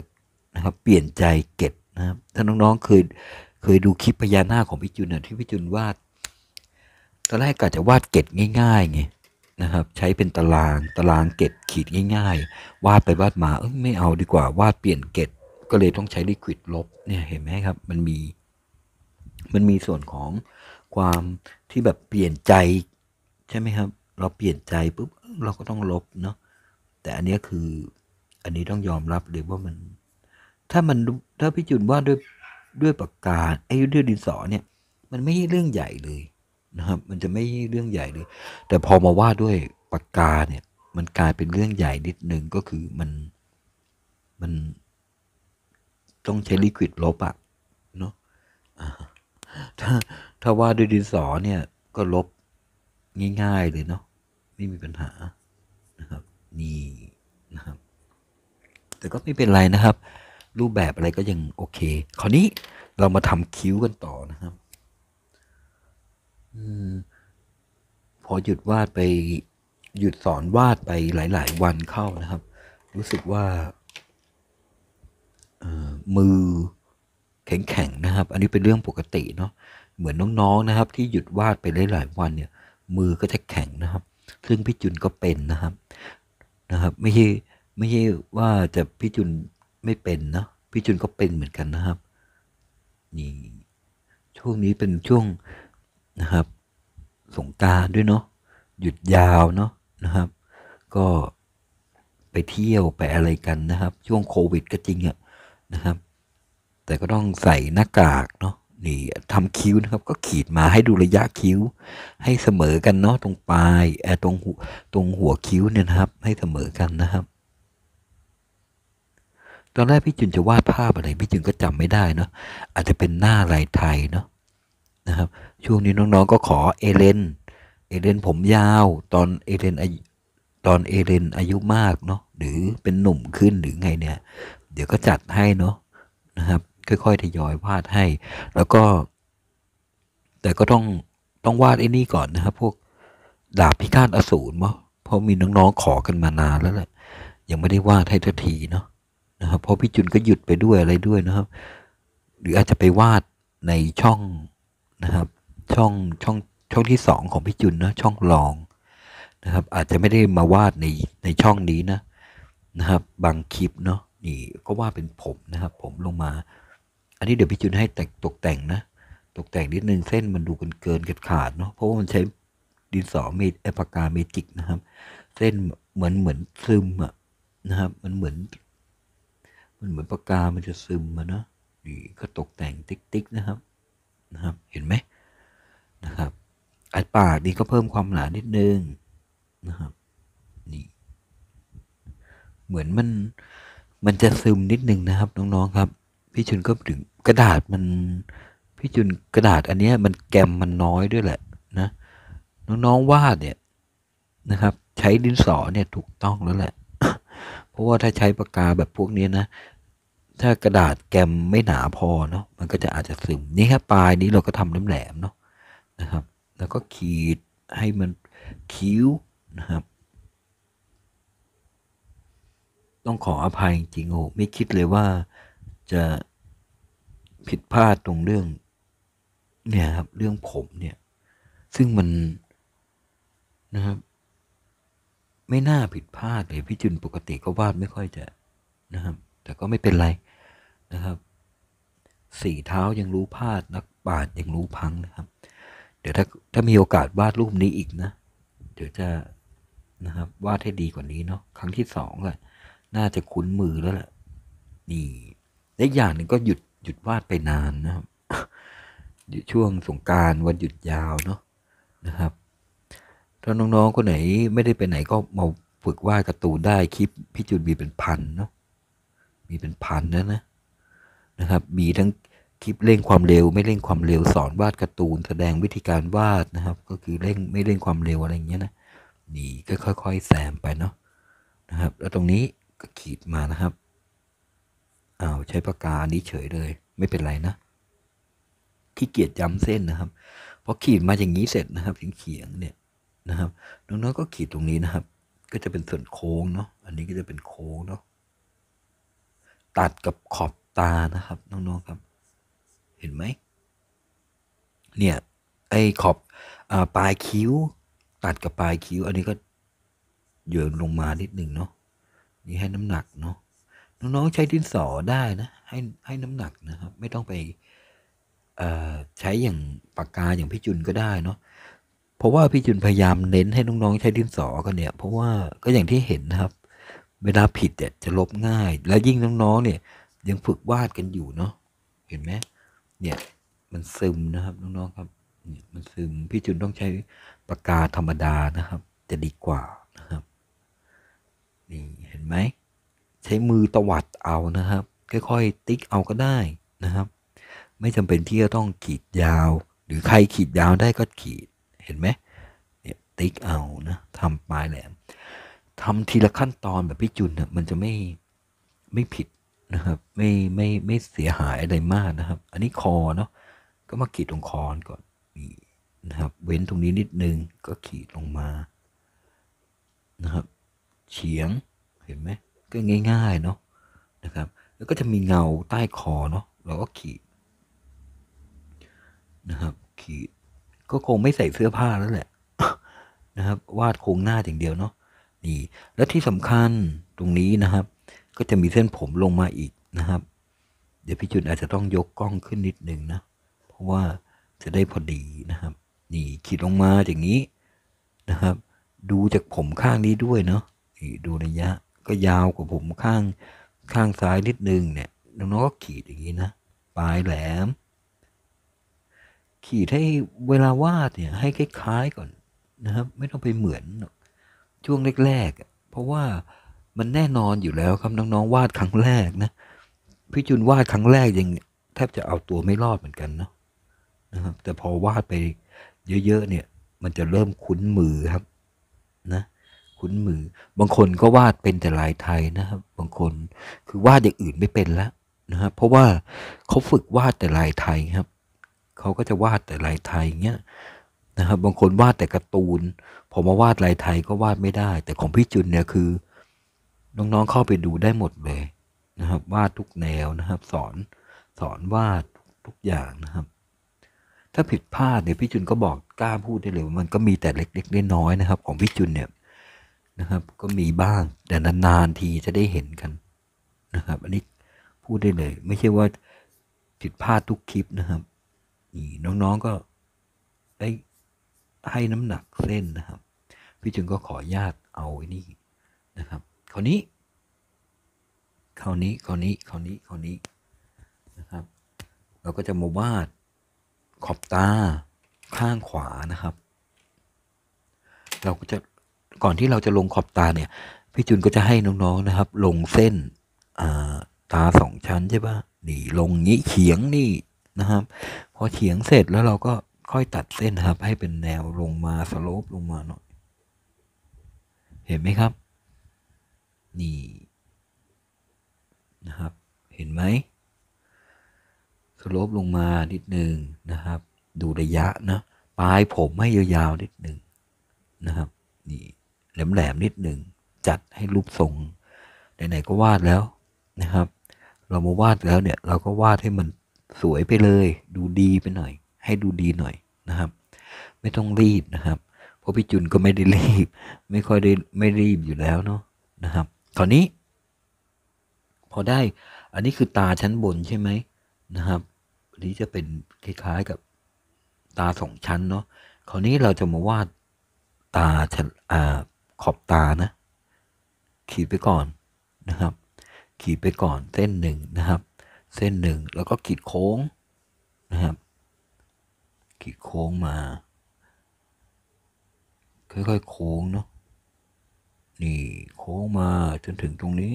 ะครับเปลี่ยนใจเก็บนะครับ ถ้าน้องๆเคยเคยดูคลิปพญานาคของพี่จุนนะที่พี่จุนวาดตอนแรกก็จะวาดเกตง่ายๆไงนะครับ ใช้เป็นตาราง ตารางเกตขีดง่าย ๆ วาดไปวาดมา เออไม่เอาดีกว่าวาดเปลี่ยนเกตก็เลยต้องใช้ลิควิดลบ เนี่ยเห็นไหมครับ มันมี มันมีส่วนของความที่แบบเปลี่ยนใจ ใช่ไหมครับ เราเปลี่ยนใจปุ๊บเราก็ต้องลบเนาะแต่อันนี้คืออันนี้ต้องยอมรับเลยว่ามันถ้ามันถ้าพี่จุนว่าด้วยด้วยปากกาไอ้ด้วยดินสอเนี่ย มันไม่ใช่เรื่องใหญ่เลยนะครับ มันจะไม่ใช่เรื่องใหญ่เลย แต่พอมาวาดด้วยปากกาเนี่ยมันกลายเป็นเรื่องใหญ่นิดนึงก็คือมันมันต้องใช้ลิควิดลบอะเนาะถ้า ถ้าวาดด้วยดินสอเนี่ย ก็ลบง่ายๆเลยเนาะไม่มีปัญหานะครับนี่นะครับ แต่ก็ไม่เป็นไรนะครับรูปแบบอะไรก็ยัง โอเค คราวนี้เรามาทำคิ้ว กันต่อนะครับอพอหยุดวาดไปหยุดสอนวาดไปหลาย ๆ วันเข้านะครับ รู้สึกว่ามือแข็ง ๆ นะครับ อันนี้เป็นเรื่องปกติ เนาะ เหมือนน้อง ๆ นะครับ ที่หยุดวาดไปหลาย ๆ วัน เนี่ย มือก็จะแข็งนะครับซึ่งพี่จุนก็เป็นนะครับ นะครับไม่ใช่ไม่ใช่ว่าจะพี่จุนไม่เป็นเนาะพี่จุนก็เป็นเหมือนกันนะครับนี่ช่วงนี้เป็นช่วงนะครับ สงการด้วยเนาะหยุดยาวเนาะนะครับ ก็ไปเที่ยวไปอะไรกันนะครับ ช่วงโควิด ก็จริงอะนะครับ แต่ก็ต้องใส่หน้ากากเนาะนี่ทำคิ้วนะครับ ก็ขีดมาให้ดูระยะคิ้ว ให้เสมอกันเนาะตรงปลายตรงตรงหัวคิ้วเนี่ยนะครับ ให้เสมอกันนะครับตอนแรกพี่จุนจะวาดภาพอะไร พี่จุนก็จำไม่ได้เนาะ อาจจะเป็นหน้าลายไทยเนาะนะครับ ช่วงนี้น้อง ๆ ก็ขอเอเลนเอเลนผมยาวตอนเอเลนตอนเอเลนอายุมากเนาะ หรือเป็นหนุ่มขึ้นหรือไงเนี่ย เดี๋ยวก็จัดให้เนาะนะครับ ค่อยๆทยอยวาดให้ แล้วก็ แต่ก็ต้องต้องวาดไอ้นี่ก่อนนะครับ พวกดาบพิฆาตอสูรเนาะเพราะมีน้องๆขอกันมานานแล้วแหละ ยังไม่ได้วาดให้ทันทีเนาะนะครับเพราะพี่จุนก็หยุดไปด้วยอะไรด้วยนะครับ หรืออาจจะไปวาดในช่องนะครับช่องช่องช่องที่สอง ของพี่จุนนะช่องรองนะครับ อาจจะไม่ได้มาวาดในในช่องนี้นะนะครับ บางคลิปเนาะนี่ก็ว่าเป็นผมนะครับ ผมลงมา อันนี้เดี๋ยวพี่จุน ให้แต่งตกแต่งนะตกแต่งนิดนึงเส้นมันดูเกินเกินกันขาดเนาะเพราะว่ามันใช้ดินสอเมดปากาเมจิกนะครับ เส้นเหมือนเหมือนซึมอะนะครับมันเหมือนมันเหมือนปากกา มันจะซึมมานะนี่ก็ตกแต่งติ๊กๆนะครับ นะครับ เห็นไหมนะครับอัดปากนี่ก็เพิ่มความหนานิดนึง นะครับ นี่ เหมือนมัน มันจะซึมนิดนึงนะครับ น้องๆครับ พี่จุนก็ถึงกระดาษมัน พี่จุนกระดาษอันนี้มันแกมมันน้อยด้วยแหละนะ น้องๆวาดเนี่ยนะครับ ใช้ดินสอเนี่ยถูกต้องแล้วแหละพราะว่า ถ้าใช้ปากกาแบบพวกนี้นะ ถ้ากระดาษแกมไม่หนาพอ เนาะมันก็จะอาจจะซึมนี่แค่ปลายนี้เราก็ทำน้ำแหลมเนาะนะครับ แล้วก็ขีดให้มันคิ้วนะครับ ต้องขออภัยจริงโอ้ไม่คิดเลยว่าจะผิดพลาดตรงเรื่อง เนี่ยครับ เรื่อง ผมเนี่ย ซึ่งมันนะครับไม่น่าผิดพลาดเลยพี่จุนปกติก็วาดไม่ค่อยจะนะครับ แต่ก็ไม่เป็นไรนะครับสี่เท้ายังรู้พลาดนักปาดยังรู้พังนะครับ เดี๋ยวถ้าถ้ามีโอกาสวาดรูปนี้อีกนะเดี๋ยวจะนะครับ วาดให้ดีกว่านี้เนาะครั้งที่สองแหละน่าจะคุ้นมือแล้วแหละนี่และอย่างหนึ่งก็หยุดหยุดวาดไปนานนะครับช่วงสงการวันหยุดยาวเนาะนะครับถ้าน้องๆคนไหนไม่ได้ไปไหนก็มา ฝึกวาดการ์ตูน ได้ คลิป พี่จุนมีเป็นพันเนาะมีเป็นพันนะนะ นะครับมีทั้งคลิป เร่งความเร็วไม่เร่งความเร็วสอนวาดการ์ตูน แสดงวิธีการวาดนะครับ ก็คือเร่งไม่เร่งความเร็วอะไรอย่างเงี้ยนะนี่ก็ค่อย ๆแซมไปเนาะนะครับ แล้วตรงนี้ก็ ขีดมานะครับอ้าวใช้ปากกานี้เฉยเลย ไม่เป็นไรนะขี้เกียจจำเส้นนะครับพอขีดมาอย่างนี้เสร็จนะครับ ถึงเขียงเนี่ยนะครับน้องๆก็ขีดตรงนี้นะครับ ก็จะเป็นส่วนโค้งเนาะอันนี้ก็จะเป็นโค้งเนาะตัดกับขอบตานะครับ น้องๆครับ เห็นไหม เนี่ย ไอ้ขอบอปลายคิ้ว ตัดกับปลายคิ้ว อันนี้ก็เยือนลงมานิดหนึ่งเนาะนี่ให้น้ำหนักเนาะน้องๆใช้ดินสอได้นะให้ให้น้ำหนักนะครับ ไม่ต้องไปใช้อย่างปากกาอย่างพี่จุนก็ได้เนาะเพราะว่าพี่จุนพยายามเน้นให้น้องๆใช้ดินสอกันเนี่ย เพราะว่าก็อย่างที่เห็นนะครับเวลาผิดเนี่ยจะลบง่าย แล้วยิ่งน้องๆเนี่ยยังฝึกวาดกันอยู่เนาะ เห็นไหม เนี่ยมันซึมนะครับน้องๆครับ มันซึม พี่จุนต้องใช้ปากกาธรรมดานะครับ จะดีกว่านะครับ นี่เห็นไหมใช้มือตวัดเอานะครับค่อยๆติ๊กเอาก็ได้นะครับ ไม่จำเป็นที่จะต้องขีดยาว หรือใครขีดยาวได้ก็ขีดเห็นไหมเนี่ยติ๊กเอานะทำปลายแหลมทำทีละขั้นตอนแบบพี่จุนเนี่ยมันจะไม่ ไม่ผิดนะครับ ไม่ ไม่ไม่เสียหาย อะไร มากนะครับ อันนี้คอ เนาะก็มาขีดตรงคอนก่อนนี่นะครับ เว้นตรงนี้นิดนึงก็ขีดลงมานะครับ เฉียงเห็นไหมก็ง่ายๆเนาะนะครับ แล้วก็จะมีเงาใต้คอ เนาะเราก็ขีดนะครับขีดก็คงไม่ใส่เสื้อผ้าแล้วแหละ นะครับ วาดโครงหน้าอย่างเดียวเนาะนี่ และที่สำคัญตรงนี้นะครับ ก็จะมีเส้นผมลงมาอีกนะครับ เดี๋ยวพี่จุนอาจจะต้องยกกล้องขึ้นนิดนึงนะเพราะว่าจะได้พอดีนะครับนี่ขีดลงมาอย่างนี้นะครับ ดูจากผมข้างนี้ด้วยเนาะนี่ดูระยะก็ยาวกว่าผมข้างข้างซ้ายนิดนึงเนี่ยน้องก็ขีดอย่างนี้นะปลายแหลมขีดให้เวลาวาดเนี่ย ให้คล้ายๆก่อนนะครับ ไม่ต้องไปเหมือนช่วงแรกๆ เพราะว่ามันแน่นอนอยู่แล้วครับน้องๆวาดครั้งแรกนะพี่จุนวาดครั้งแรกยังแทบจะเอาตัวไม่รอดเหมือนกันเนาะนะครับแต่พอวาดไป เยอะๆเนี่ย มันจะเริ่มคุ้นมือครับ นะคุ้นมือ บางคนก็วาดเป็นแต่ลายไทยนะครับบางคนคือวาดอย่างอื่นไม่เป็นแล้วนะครับเพราะว่าเขาฝึกวาดแต่ลายไทยครับเขาก็จะวาดแต่ลายไทยเงี้ยนะครับ บางคนวาดแต่การ์ตูนผมมาวาดลายไทยก็วาดไม่ได้ แต่ของพี่จุนเนี่ยคือ น้องๆเข้าไปดูได้หมดเลยนะครับวาดทุกแนวนะครับ สอนสอนวาดทุกอย่างนะครับ ถ้าผิดพลาดเนี่ยพี่จุนก็บอกกล้าพูดได้เลยว่ามันก็มีแต่เล็กๆน้อยๆนะครับ ของพี่จุนเนี่ยนะครับ ก็มีบ้าง แต่นานๆทีจะได้เห็นกันนะครับ อันนี้พูดได้เลย ไม่ใช่ว่าผิดพลาดทุกคลิปนะครับนี่น้องๆก็ไอ้ให้น้ำหนักเส้นนะครับพี่จึงก็ขออนุญาตเอาไอ้นี่ นะครับคราวนี้คราวนี้คราวนี้คราวนี้คราวนี้นะครับ เราก็จะมาวาดขอบตาข้างขวานะครับ เราก็จะก่อนที่เราจะลงขอบตาเนี่ย พี่จุนก็จะให้น้องๆนะครับ ลงเส้นตาสองชั้นใช่ปะนี่ลงนี้เฉียงนี่นะครับ พอเฉียงเสร็จแล้วเราก็ค่อยตัดเส้นครับ ให้เป็นแนวลงมาสโลปลงมาหน่อย เห็นไหมครับ นี่นะครับเห็นไหมสโลปลงมานิดนึงนะครับดูระยะนะปลายผมให้ยาวๆนิดหนึ่งนะครับนี่แหลมๆนิดหนึ่งจัดให้รูปทรงไหนๆก็วาดแล้วนะครับ เรามาวาดแล้วเนี่ยเราก็วาดให้มันสวยไปเลย ดูดีไปหน่อย ให้ดูดีหน่อยนะครับ ไม่ต้องรีบนะครับ เพราะพี่จุนก็ไม่ได้รีบ ไม่ค่อยได้ไม่รีบอยู่แล้วเนาะนะครับ คราวนี้ พอได้ อันนี้คือตาชั้นบนใช่ไหมนะครับอันนี้จะเป็นคล้ายๆกับ ตาสองชั้นเนาะ คราวนี้เราจะมาวาดตาชั้นอ่าขอบตานะ ขีดไปก่อนนะครับ ขีดไปก่อนเส้นหนึ่งนะครับเส้นหนึ่งแล้วก็ขีดโค้งนะครับ ขีดโค้งมา ค่อย ๆโค้งเนาะนี่โค้งมาจนถึงตรงนี้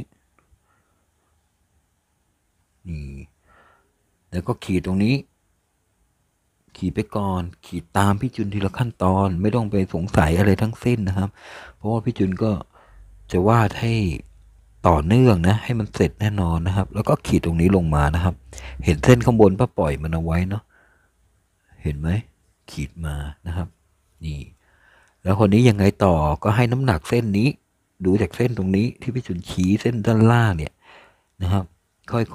นี่แล้วก็ขีดตรงนี้ ขีดไปก่อนขีดตาม พี่ จุนทีละขั้นตอนไม่ ต้อง ไปสงสัยอะไรทั้งสิ้นนะครับ เพราะว่าพี่ จุนก็จะวาดให้ต่อเนื่องนะให้มันเสร็จแน่นอนนะครับ แล้วก็ขีดตรงนี้ลงมานะครับ เห็นเส้นข้างบนป้าปล่อยมันเอาไว้เนาะเห็นไหมขีดมานะครับ นี่ แล้วคนนี้ยังไงต่อก็ให้น้ำหนักเส้นนี้ ดูจากเส้นตรงนี้ ที่พี่จุนชี้เส้นด้านล่างเนี่ยนะครับ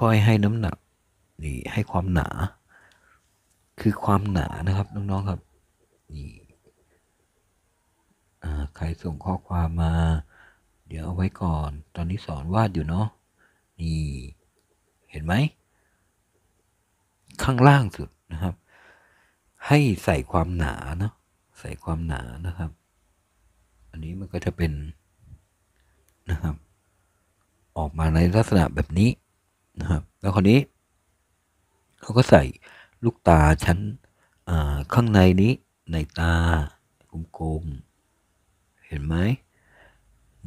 ค่อยๆให้น้ำหนัก นี่ให้ความหนา คือความหนานะครับ น้องๆครับ นี่ใครส่งข้อความมาเดี๋ยวเอาไว้ก่อน ตอนนี้สอนวาดอยู่เนาะ นี่ เห็นไหม ข้างล่างสุดนะครับ ให้ใส่ความหนาเนาะ ใส่ความหนานะครับ อันนี้มันก็จะเป็นนะครับ ออกมาในลักษณะแบบนี้นะครับ แล้วคราวนี้ เขาก็ใส่ลูกตาชั้นข้างในนี้ ในตากลมๆเห็นไหม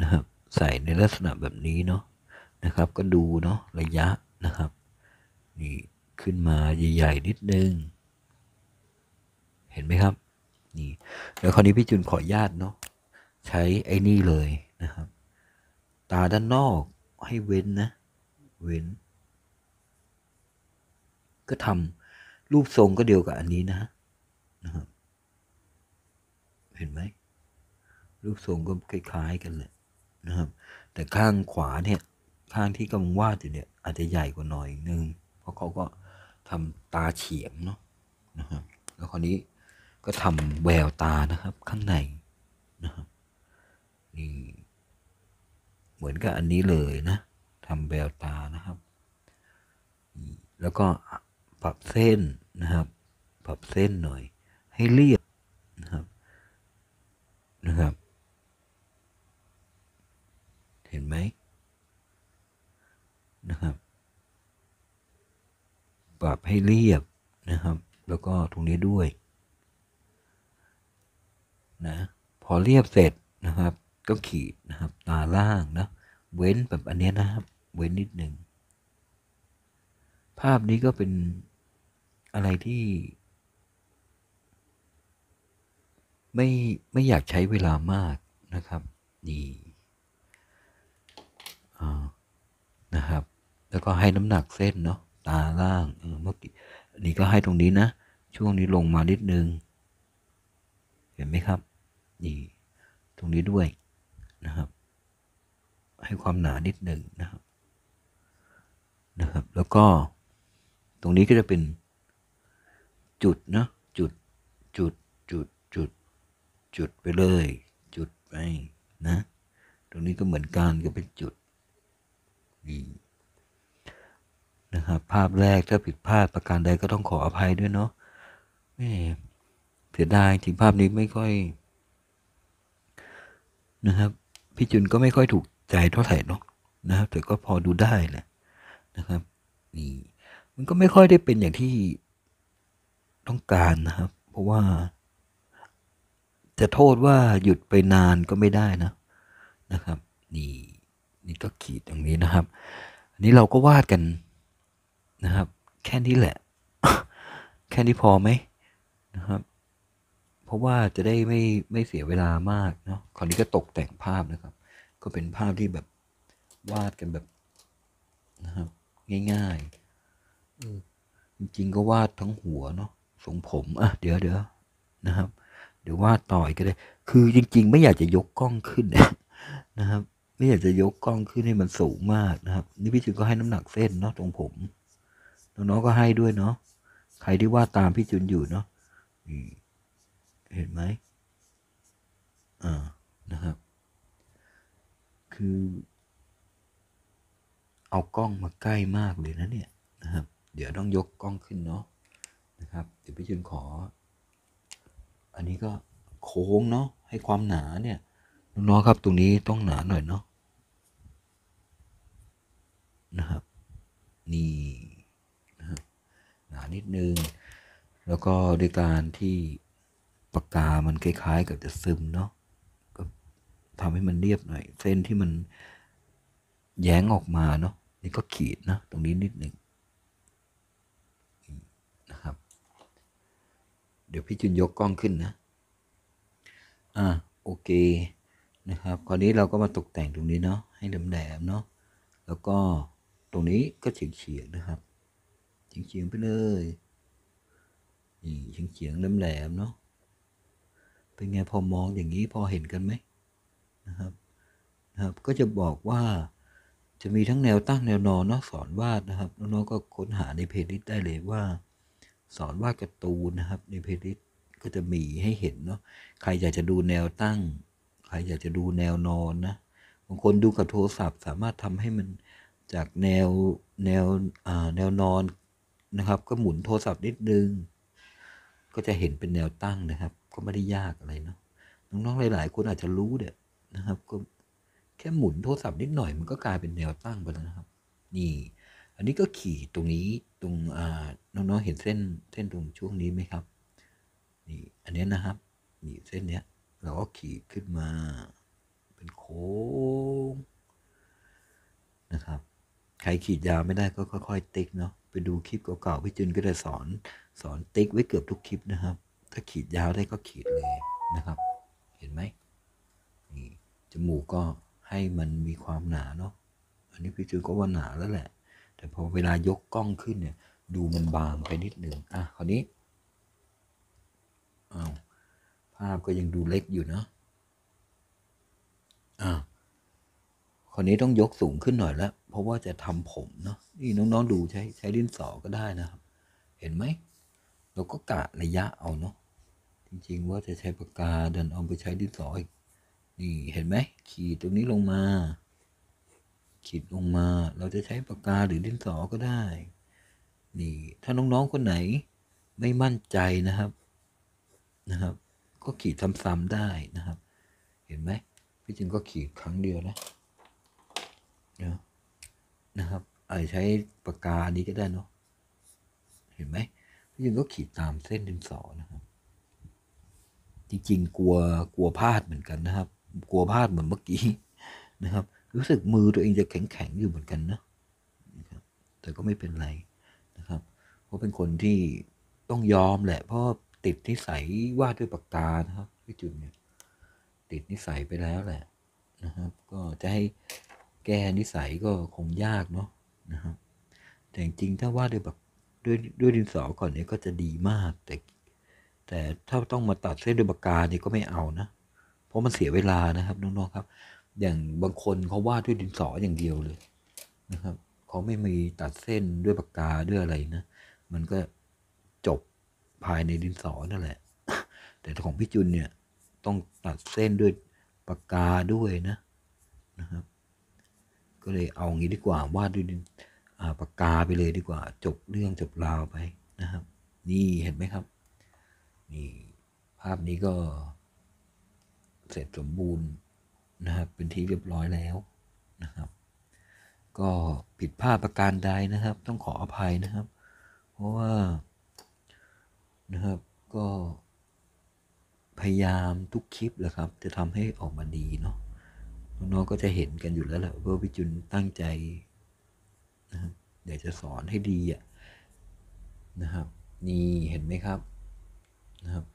นะครับใส่ ในลักษณะแบบนี้เนาะนะครับ ก็ดูเนาะระยะนะครับ นี่ขึ้นมาใหญ่ ๆ นิดนึง เห็นไหมครับ นี่แล้วคราวนี้พี่จุนขอญาตเนาะใช้ไอ้นี่เลยนะครับ ตาด้านนอกให้เว้นนะ เว้น ก็ทำรูปทรงก็เดียวกับอันนี้นะนะครับเห็นไหมรูปทรงก็คล้าย ๆ กันเลยนะครับ แต่ข้างขวาเนี่ยข้างที่กำลังวาดอยู่เนี่ยอาจจะใหญ่กว่าหน่อยนึงเพราะเขาก็ทำตาเฉียงเนาะนะครับ แล้วคราวนี้ก็ทำแววตานะครับข้างในนะครับนี่เหมือนกับอันนี้เลยนะทำแววตานะครับ แล้วก็ปรับเส้นนะครับ ปรับเส้นหน่อยให้เรียบนะครับนะครับเห็นไหมนะครับปรับให้เรียบนะครับแล้วก็ตรงนี้ด้วย นะ พอเรียบเสร็จนะครับ ก็ขีดนะครับ ตาล่างนะเว้นแบบอันนี้นะครับ เว้นนิดหนึ่ง ภาพนี้ก็เป็นอะไรที่ไม่ไม่อยากใช้เวลามากนะครับ นี่นะครับแล้วก็ให้น้ำหนักเส้นเนาะตาล่างเมื่อกี้นี่ก็ให้ตรงนี้นะ ช่วงนี้ลงมานิดนึงเห็นไหมครับนี่ ตรงนี้ด้วยนะครับ ให้ความหนานิดนึงนะครับ นะครับ แล้วก็ ตรงนี้ก็จะเป็นจุดเนาะจุดจุดจุดจุดจุดไปเลย จุดไปนะ ตรงนี้ก็เหมือนกันก็เป็นจุดนะครับ ภาพแรกถ้าผิดพลาดประการใดก็ต้องขออภัยด้วยเนาะเสียดายทีิงภาพนี้ไม่ค่อยนะครับพี่จุนก็ไม่ค่อยถูกใจเท่าไหร่เนาะนะครับ แต่ก็พอดูได้แหละ นะครับ นี่ มันก็ไม่ค่อยได้เป็นอย่างที่ต้องการนะครับ เพราะว่าจะโทษว่าหยุดไปนานก็ไม่ได้นะนะครับนี่นี่ก็ขีดตรงนี้นะครับ อันนี้เราก็วาดกันนะครับแค่นี้แหละ แค่นี้พอไหมนะครับเพราะว่าจะได้ไม่ไม่เสียเวลามากเนาะคราวนี้ก็ตกแต่งภาพนะครับ ก็เป็นภาพที่แบบวาดกันแบบนะครับ ง่ายๆจริงๆก็ วาดทั้งหัวเนาะทรงผมอ่ะ เดี๋ยวเดี๋ยวนะครับเดี๋ยววาด ต่ออกก็ได้ คือจริงๆ ไม่อยากจะยกกล้องขึ้นนะครับไม่อยากจะยกกล้องขึ้นให้มันสูงมากนะครับนี่พี่จุนก็ให้น้ำหนักเส้นเนาะตรงผมน้องๆก็ให้ด้วยเนาะใครที่ว่าตามพี่จุนอยู่เนาะเห็นไหมอ่านะครับ คือ เอากล้องมาใกล้มากเลยนะเนี่ยนะครับ เดี๋ยวต้องยกกล้องขึ้นเนาะนะครับ เดี๋ยวพี่จุนขอ อันนี้ก็โค้งเนาะให้ความหนาเนี่ยน้องๆครับตรงนี้ต้องหนาหน่อยเนาะนะครับนี่นะหนานิดนึงแล้วก็ด้วยการที่ปากกา มันคล้ายๆ กับจะซึมเนาะก็ทำให้มันเรียบ หน่อย เส้นที่มันแย้งออกมาเนาะนี่ก็ขีดนะตรงนี้นิดนึงนะครับ เดี๋ยวพี่จุนยกกล้องขึ้นนะ อ่าโอเค นะครับคราวนี้เราก็มาตกแต่งตรงนี้เนาะให้แหลมๆเนาะแล้วก็ตรงนี้ก็เฉียงเฉียงนะครับ เฉียงเฉียงไปเลย นี่เฉียงเฉียงแหลมแหลมเนาะ เป็นไงพอมองอย่างนี้พอเห็นกันไหมนะครับ นะครับก็จะบอกว่า จะมีทั้งแนวตั้งแนวนอนเนาะสอนวาดนะครับน้องๆก็ค้นหาในเพจนี้ได้เลยว่าสอนวาดการ์ตูนนะครับ ในเพจนี้ก็จะมีให้เห็นเนาะ ใครอยากจะดูแนวตั้ง ใครอยากจะดูแนวนอนนะ บางคนดูกับโทรศัพท์สามารถทำให้มันจากแนวแนวแนวนอนนะครับ ก็หมุนโทรศัพท์นิดนึง ก็จะเห็นเป็นแนวตั้งนะครับ ก็ไม่ได้ยากอะไรเนาะน้องๆหลาย ๆคนอาจจะรู้เนี่ยนะครับ ก็ แค่หมุนโทรศัพท์นิดหน่อยมันก็กลายเป็นแนวตั้งไปแล้วนะครับ นี่ อันนี้ก็ขี่ตรงนี้ตรงน้อง ๆ เห็นเส้นเส้นตรงช่วงนี้ไหมครับ นี่ อันนี้นะครับ นี่เส้นเนี้ย เราก็ขี่ขึ้นมา เป็นโค้งนะครับใคร ขีด ยาวไม่ได้ก็ ค่อยๆติ๊กเนาะไปดูคลิปเก่าๆพี่จุนก็จะสอน สอนติ๊กไว้เกือบทุกคลิปนะครับ ถ้าขีดยาวได้ก็ขีดเลยนะครับ เห็นไหมนี่จมูกก็ให้มันมีความหนาเนาะอันนี้พี่จุนก็ว่าหนาแล้วแหละ แต่พอเวลายกกล้องขึ้นเนี่ย ดูมันบางไปนิดหนึ่งอ่ะคราวนี้อ้าวภาพก็ยังดูเล็กอยู่เนาะอ่าคราวนี้ต้องยกสูงขึ้น หน่อยแล้ว เพราะว่าจะทำผม เนาะนี่น้องๆ ดูใช้ใช้ ดินสอก็ได้นะครับ เห็นไหมเราก็กะระยะเอาเนาะจริงๆ ว่าจะใช้ปากกาดันเอาไปใช้ดินสออีก นี่เห็นไหม ขีดตรงนี้ลงมา ขีดลงมา เราจะใช้ปากกาหรือ ดินสอ ก็ได้ นี่ถ้าน้องๆคนไหนไม่มั่นใจนะครับนะครับ ก็ขีดซ้ำๆได้นะครับ เห็นไหมพี่จึงก็ขีดครั้งเดียวนะนะนะครับอาจใช้ปากกาอันนี้ก็ได้เนาะเห็นไหม่ยิงก็ขีดตามเส้นดินสอนะครับ จริงๆกลัว กลัวพลาดเหมือนกันนะครับ กลัวพลาดเหมือนเมื่อกี้นะครับ รู้สึกมือตัวเองจะแข็งๆอยู่เหมือนกัน นะแต่ก็ไม่เป็นไรนะครับ เพราะเป็นคนที่ต้องยอมแหละ เพราะติดนิสัยวาด ด้วยปากกานะครับพี่จุนเนี่ย ติดนิสัยไปแล้วแหละนะครับ ก็จะให้แก้นิสัยก็คงยากเนาะนะครับ แต่จริงถ้าวาดด้วยแบบด้วยด้วยดินสอก่อนเนี่ยก็จะดีมาก แต่ แต่ถ้าต้องมาตัดเส้นด้วยปากกาเนี่ยก็ไม่เอานะ เพราะมันเสียเวลานะครับน้องๆครับ อย่างบางคนเขาวาดด้วย ดินสออย่างเดียวเลย นะครับเขาไม่มีตัดเส้นด้วยปากกาด้วยอะไรนะ มันก็จบภายในดินสอนั่นแหละ แต่ของพี่จุนเนี่ย ต้องตัดเส้นด้วยปากกาด้วยนะนะครับก็เลยเอางี้ดีกว่าวาดด้วยปากกาไปเลยดีกว่าจบเรื่องจบราวไปนะครับ นี่เห็นไหมครับนี่ภาพนี้ก็ เสร็จสมบูรณ์นะครับเป็นที่เรียบร้อยแล้วนะครับ ก็ผิดพลาดประการใดนะครับต้องขออภัยนะครับ เพราะว่านะครับก็ พยายามทุกคลิปแหละครับจะทำให้ออกมาดีเนาะน้องก็จะเห็นกันอยู่แล้วแหละว่าพี่จุนตั้งใจนะครับอยากจะสอนให้ดีอ่ะนะครับนี่เห็นไหมครับ นะครับ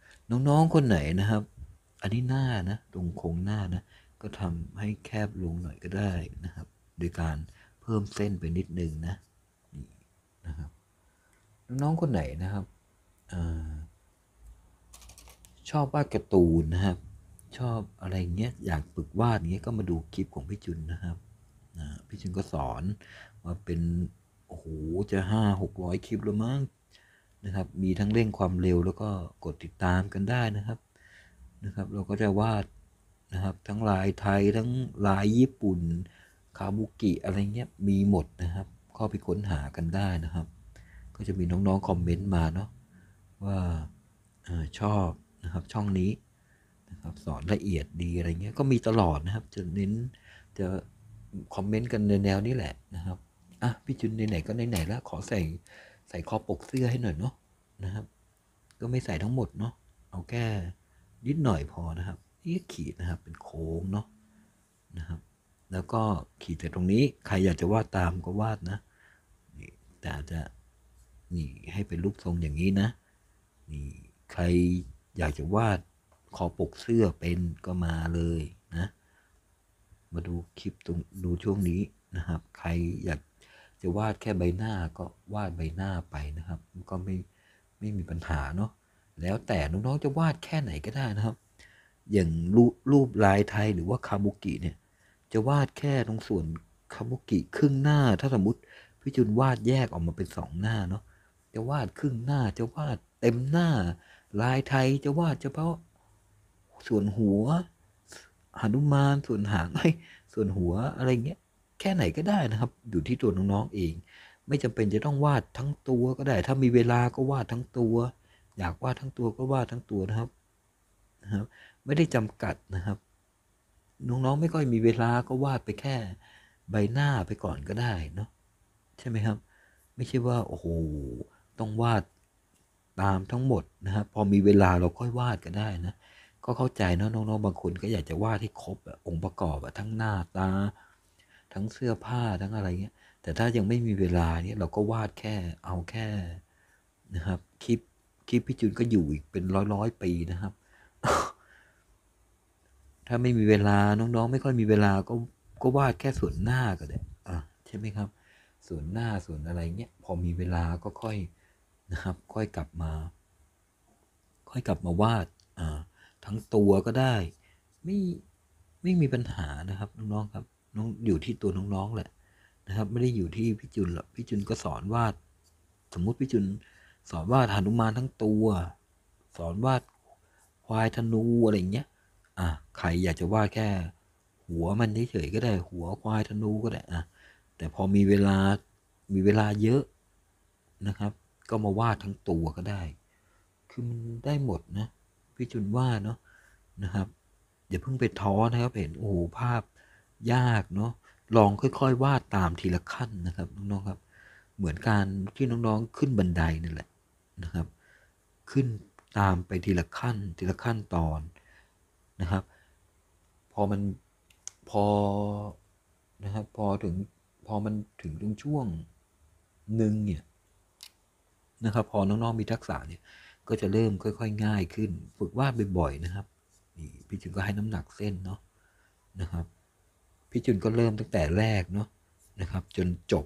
น้องๆคนไหนนะครับ อันนี้หน้านะตรงโค้งหน้านะก็ทำให้แคบลงหน่อยก็ได้นะครับ โดยการเพิ่มเส้นไปนิดนึงนะนี่นะครับ น้องๆคนไหนนะครับอชอบวาดการ์ตูนนะครับชอบอะไรเงี้ยอยากฝึกวาดเงี้ยก็มาดูคลิปของพี่จุนนะครับนะพี่จุนก็สอนมาเป็นโอ้โหจะห้าหกร้อยคลิปแล้วมั้งนะครับ มีทั้งเร่งความเร็วแล้วก็กดติดตามกันได้นะครับ นะครับ เราก็จะวาดนะครับทั้งลายไทยทั้งลายญี่ปุ่นคาบุกิอะไรเงี้ยมีหมดนะครับเข้าไปค้นหากันได้นะครับ ก็จะมีน้องๆคอมเมนต์มาเนาะว่าอชอบนะครับช่องนี้นะครับสอนละเอียดดีอะไรเงี้ยก็มีตลอดนะครับจะเน้นจะคอมเมนต์กันในแนวนี้แหละนะครับอ่ะพี่จุนไหนๆก็ไหนๆแล้ว ขอใส่ใส่คอปกเสื้อให้หน่อยเนาะนะครับ ก็ไม่ใส่ทั้งหมดเนาะเอาแค่นิดหน่อยพอนะครับนี่ขีดนะครับ เป็นโค้งเนาะนะครับ แล้วก็ขีดแต่ตรงนี้ ใครอยากจะวาดตามก็วาดนะนี่แต่จะนี่ให้เป็นรูปทรงอย่างนี้นะนี่ใครอยากจะวาดคอปกเสื้อเป็นก็มาเลย นะ มาดูคลิป ตรง ดูช่วงนี้นะครับ ใคร อยาก จะวาดแค่ใบหน้าก็วาดใบหน้าไปนะครับก็ไม่ไม่ มีปัญหาเนาะแล้วแต่ น้องๆจะวาดแค่ไหนก็ได้นะครับ อย่างรูรูปลายไทยหรือว่า คาบุกิเนี่ย จะวาดแค่ตรงส่วนคาบุกิครึ่งหน้าถ้าสมมติพี่จุนวาดแยกออกมาเป็นสองหน้าเนาะจะวาดครึ่งหน้าจะวาดเต็มหน้า ลายไทยจะวาดเฉพาะส่วนหัวหนุมาน ส่วนหางส่วนหัว อะไรเงี้ย แค่ไหนก็ได้นะครับ อยู่ที่ตัวน้องๆเอง ไม่จำเป็นจะต้องวาดทั้งตัวก็ได้ ถ้ามีเวลาก็วาดทั้งตัว อยากวาดทั้งตัวก็วาดทั้งตัวนะครับ นะครับ ไม่ได้จำกัดนะครับ น้องๆ ไม่ค่อยมีเวลาก็วาดไปแค่ ใบหน้าไปก่อนก็ได้เนาะ ใช่ไหมครับ ไม่ใช่ว่า โอ้โห ต้องวาดตามทั้งหมดนะครับ พอมีเวลาเราค่อยวาดก็ได้นะก็เข้าใจเนาะน้อง ๆบางคนก็อยากจะวาดให้ครบองค์ประกอบทั้งหน้าตาทั้งเสื้อผ้าทั้งอะไร เงี้ย แต่ถ้ายังไม่มีเวลาเนี่ย เราก็วาดแค่เอาแค่นะครับ คลิป คลิปพี่จุนก็อยู่อีกเป็นร้อยร้อยปีนะครับ ถ้าไม่มีเวลา น้อง ๆ ไม่ค่อยมีเวลาก็ก็วาดแค่ส่วนหน้าก็ได้อ่ะใช่ไหมครับ ส่วนหน้าส่วนอะไรเงี้ย พอมีเวลาก็ค่อยนะครับ ค่อยกลับมา ค่อยกลับมาวาด อ่าทั้งตัวก็ได้ ไม่ไม่มีปัญหานะครับน้องๆครับน้องอยู่ที่ตัวน้องๆแหละ นะครับไม่ได้อยู่ที่พี่จุนหรอกพี่จุนก็สอนวาดสมมุติพี่จุน สอนวาดหนุมานทั้งตัว สอนวาดควายธนู อะไรเงี้ยอ่ะใครอยากจะวาดแค่หัวมันเฉยๆก็ได้หัวควายธนูก็ได้อ่ะแต่พอมีเวลามีเวลาเยอะนะครับ ก็มาวาดทั้งตัวก็ได้คือมันได้หมดนะพี่จุนว่าเนาะนะครับ อย่าเพิ่งไปท้อนะครับเห็นโอ้ภาพยากเนาะลองค่อยๆวาดตามทีละขั้นนะครับน้องๆครับ เหมือนการที่น้องๆ ขึ้นบันไดนั่นแหละนะครับ ขึ้นตามไปทีละขั้น ทีละขั้นตอนนะครับ พอมันพอนะครับ พอถึงพอมันถึงตรงช่วงหนึ่งเนี่ยนะครับ พอน้องๆ มีทักษะเนี่ยก็จะเริ่มค่อยๆง่ายขึ้น ฝึกวาดบ่อยๆนะครับนี่พี่จุนก็ให้น้ำหนักเส้นเนาะนะครับพี่จุนก็เริ่มตั้งแต่แรกเนาะนะครับ จนจบ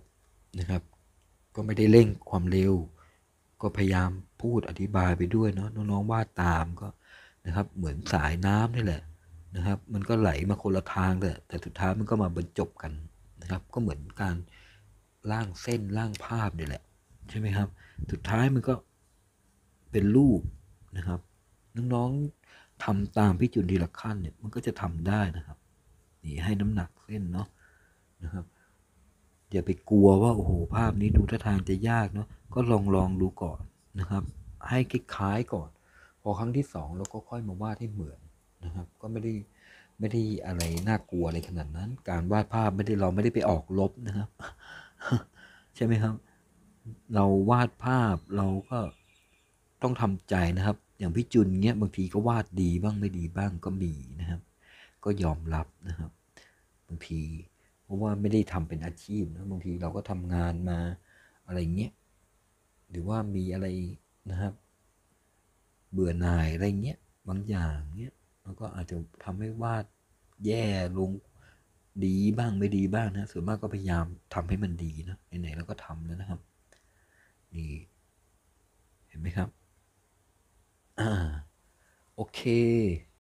นะครับ ก็ไม่ได้เร่งความเร็ว ก็พยายามพูดอธิบายไปด้วยเนาะน้องๆวาดตามก็นะครับ เหมือนสายน้ำนี่แหละ นะครับ มันก็ไหลมาคนละทางแต่แต่สุดท้ายมันก็มาบรรจบกันนะครับ ก็เหมือนการล่างเส้นล่างภาพนี่แหละ ใช่ไหมครับสุดท้ายมันก็เป็นรูปนะครับ น้องๆทำตามพิจุนทีละขั้นเนี่ยมันก็จะทำได้นะครับ นี่ให้น้ำหนักเส้นเนาะนะครับอย่าไปกลัวว่าโอ้โหภาพนี้ ดูท่าทางจะยากเนาะก็ลองลองดูก่อนนะครับ ให้คล้ายก่อน พอครั้งที่สองเราก็ค่อยมาวาดให้เหมือนนะครับ ก็ไม่ได้ไม่ได้อะไรน่ากลัวอะไรขนาดนั้น การวาดภาพไม่ได้เราไม่ได้ไปออกลบนะครับ ใช่ไหมครับ เราวาดภาพเราก็ต้องทำใจนะครับ อย่างพี่จุนเงี้ยบางทีก็วาดดีบ้างไม่ดีบ้างก็มีนะครับ ก็ยอมรับนะครับ บางทีเพราะว่าไม่ได้ทำเป็นอาชีพนะบางทีเราก็ทำงานมา อะไรเงี้ยหรือว่ามีอะไรนะครับ เบื่อหน่ายอะไรเงี้ยบางอย่างเงี้ยมันก็อาจจะทำให้วาดแย่ลงดีบ้างไม่ดีบ้างนะส่วนมากก็พยายามทำให้มันดีนะไหนๆเราก็ทำแล้วนะครับนี่เห็นไหมครับ 아, 오케이.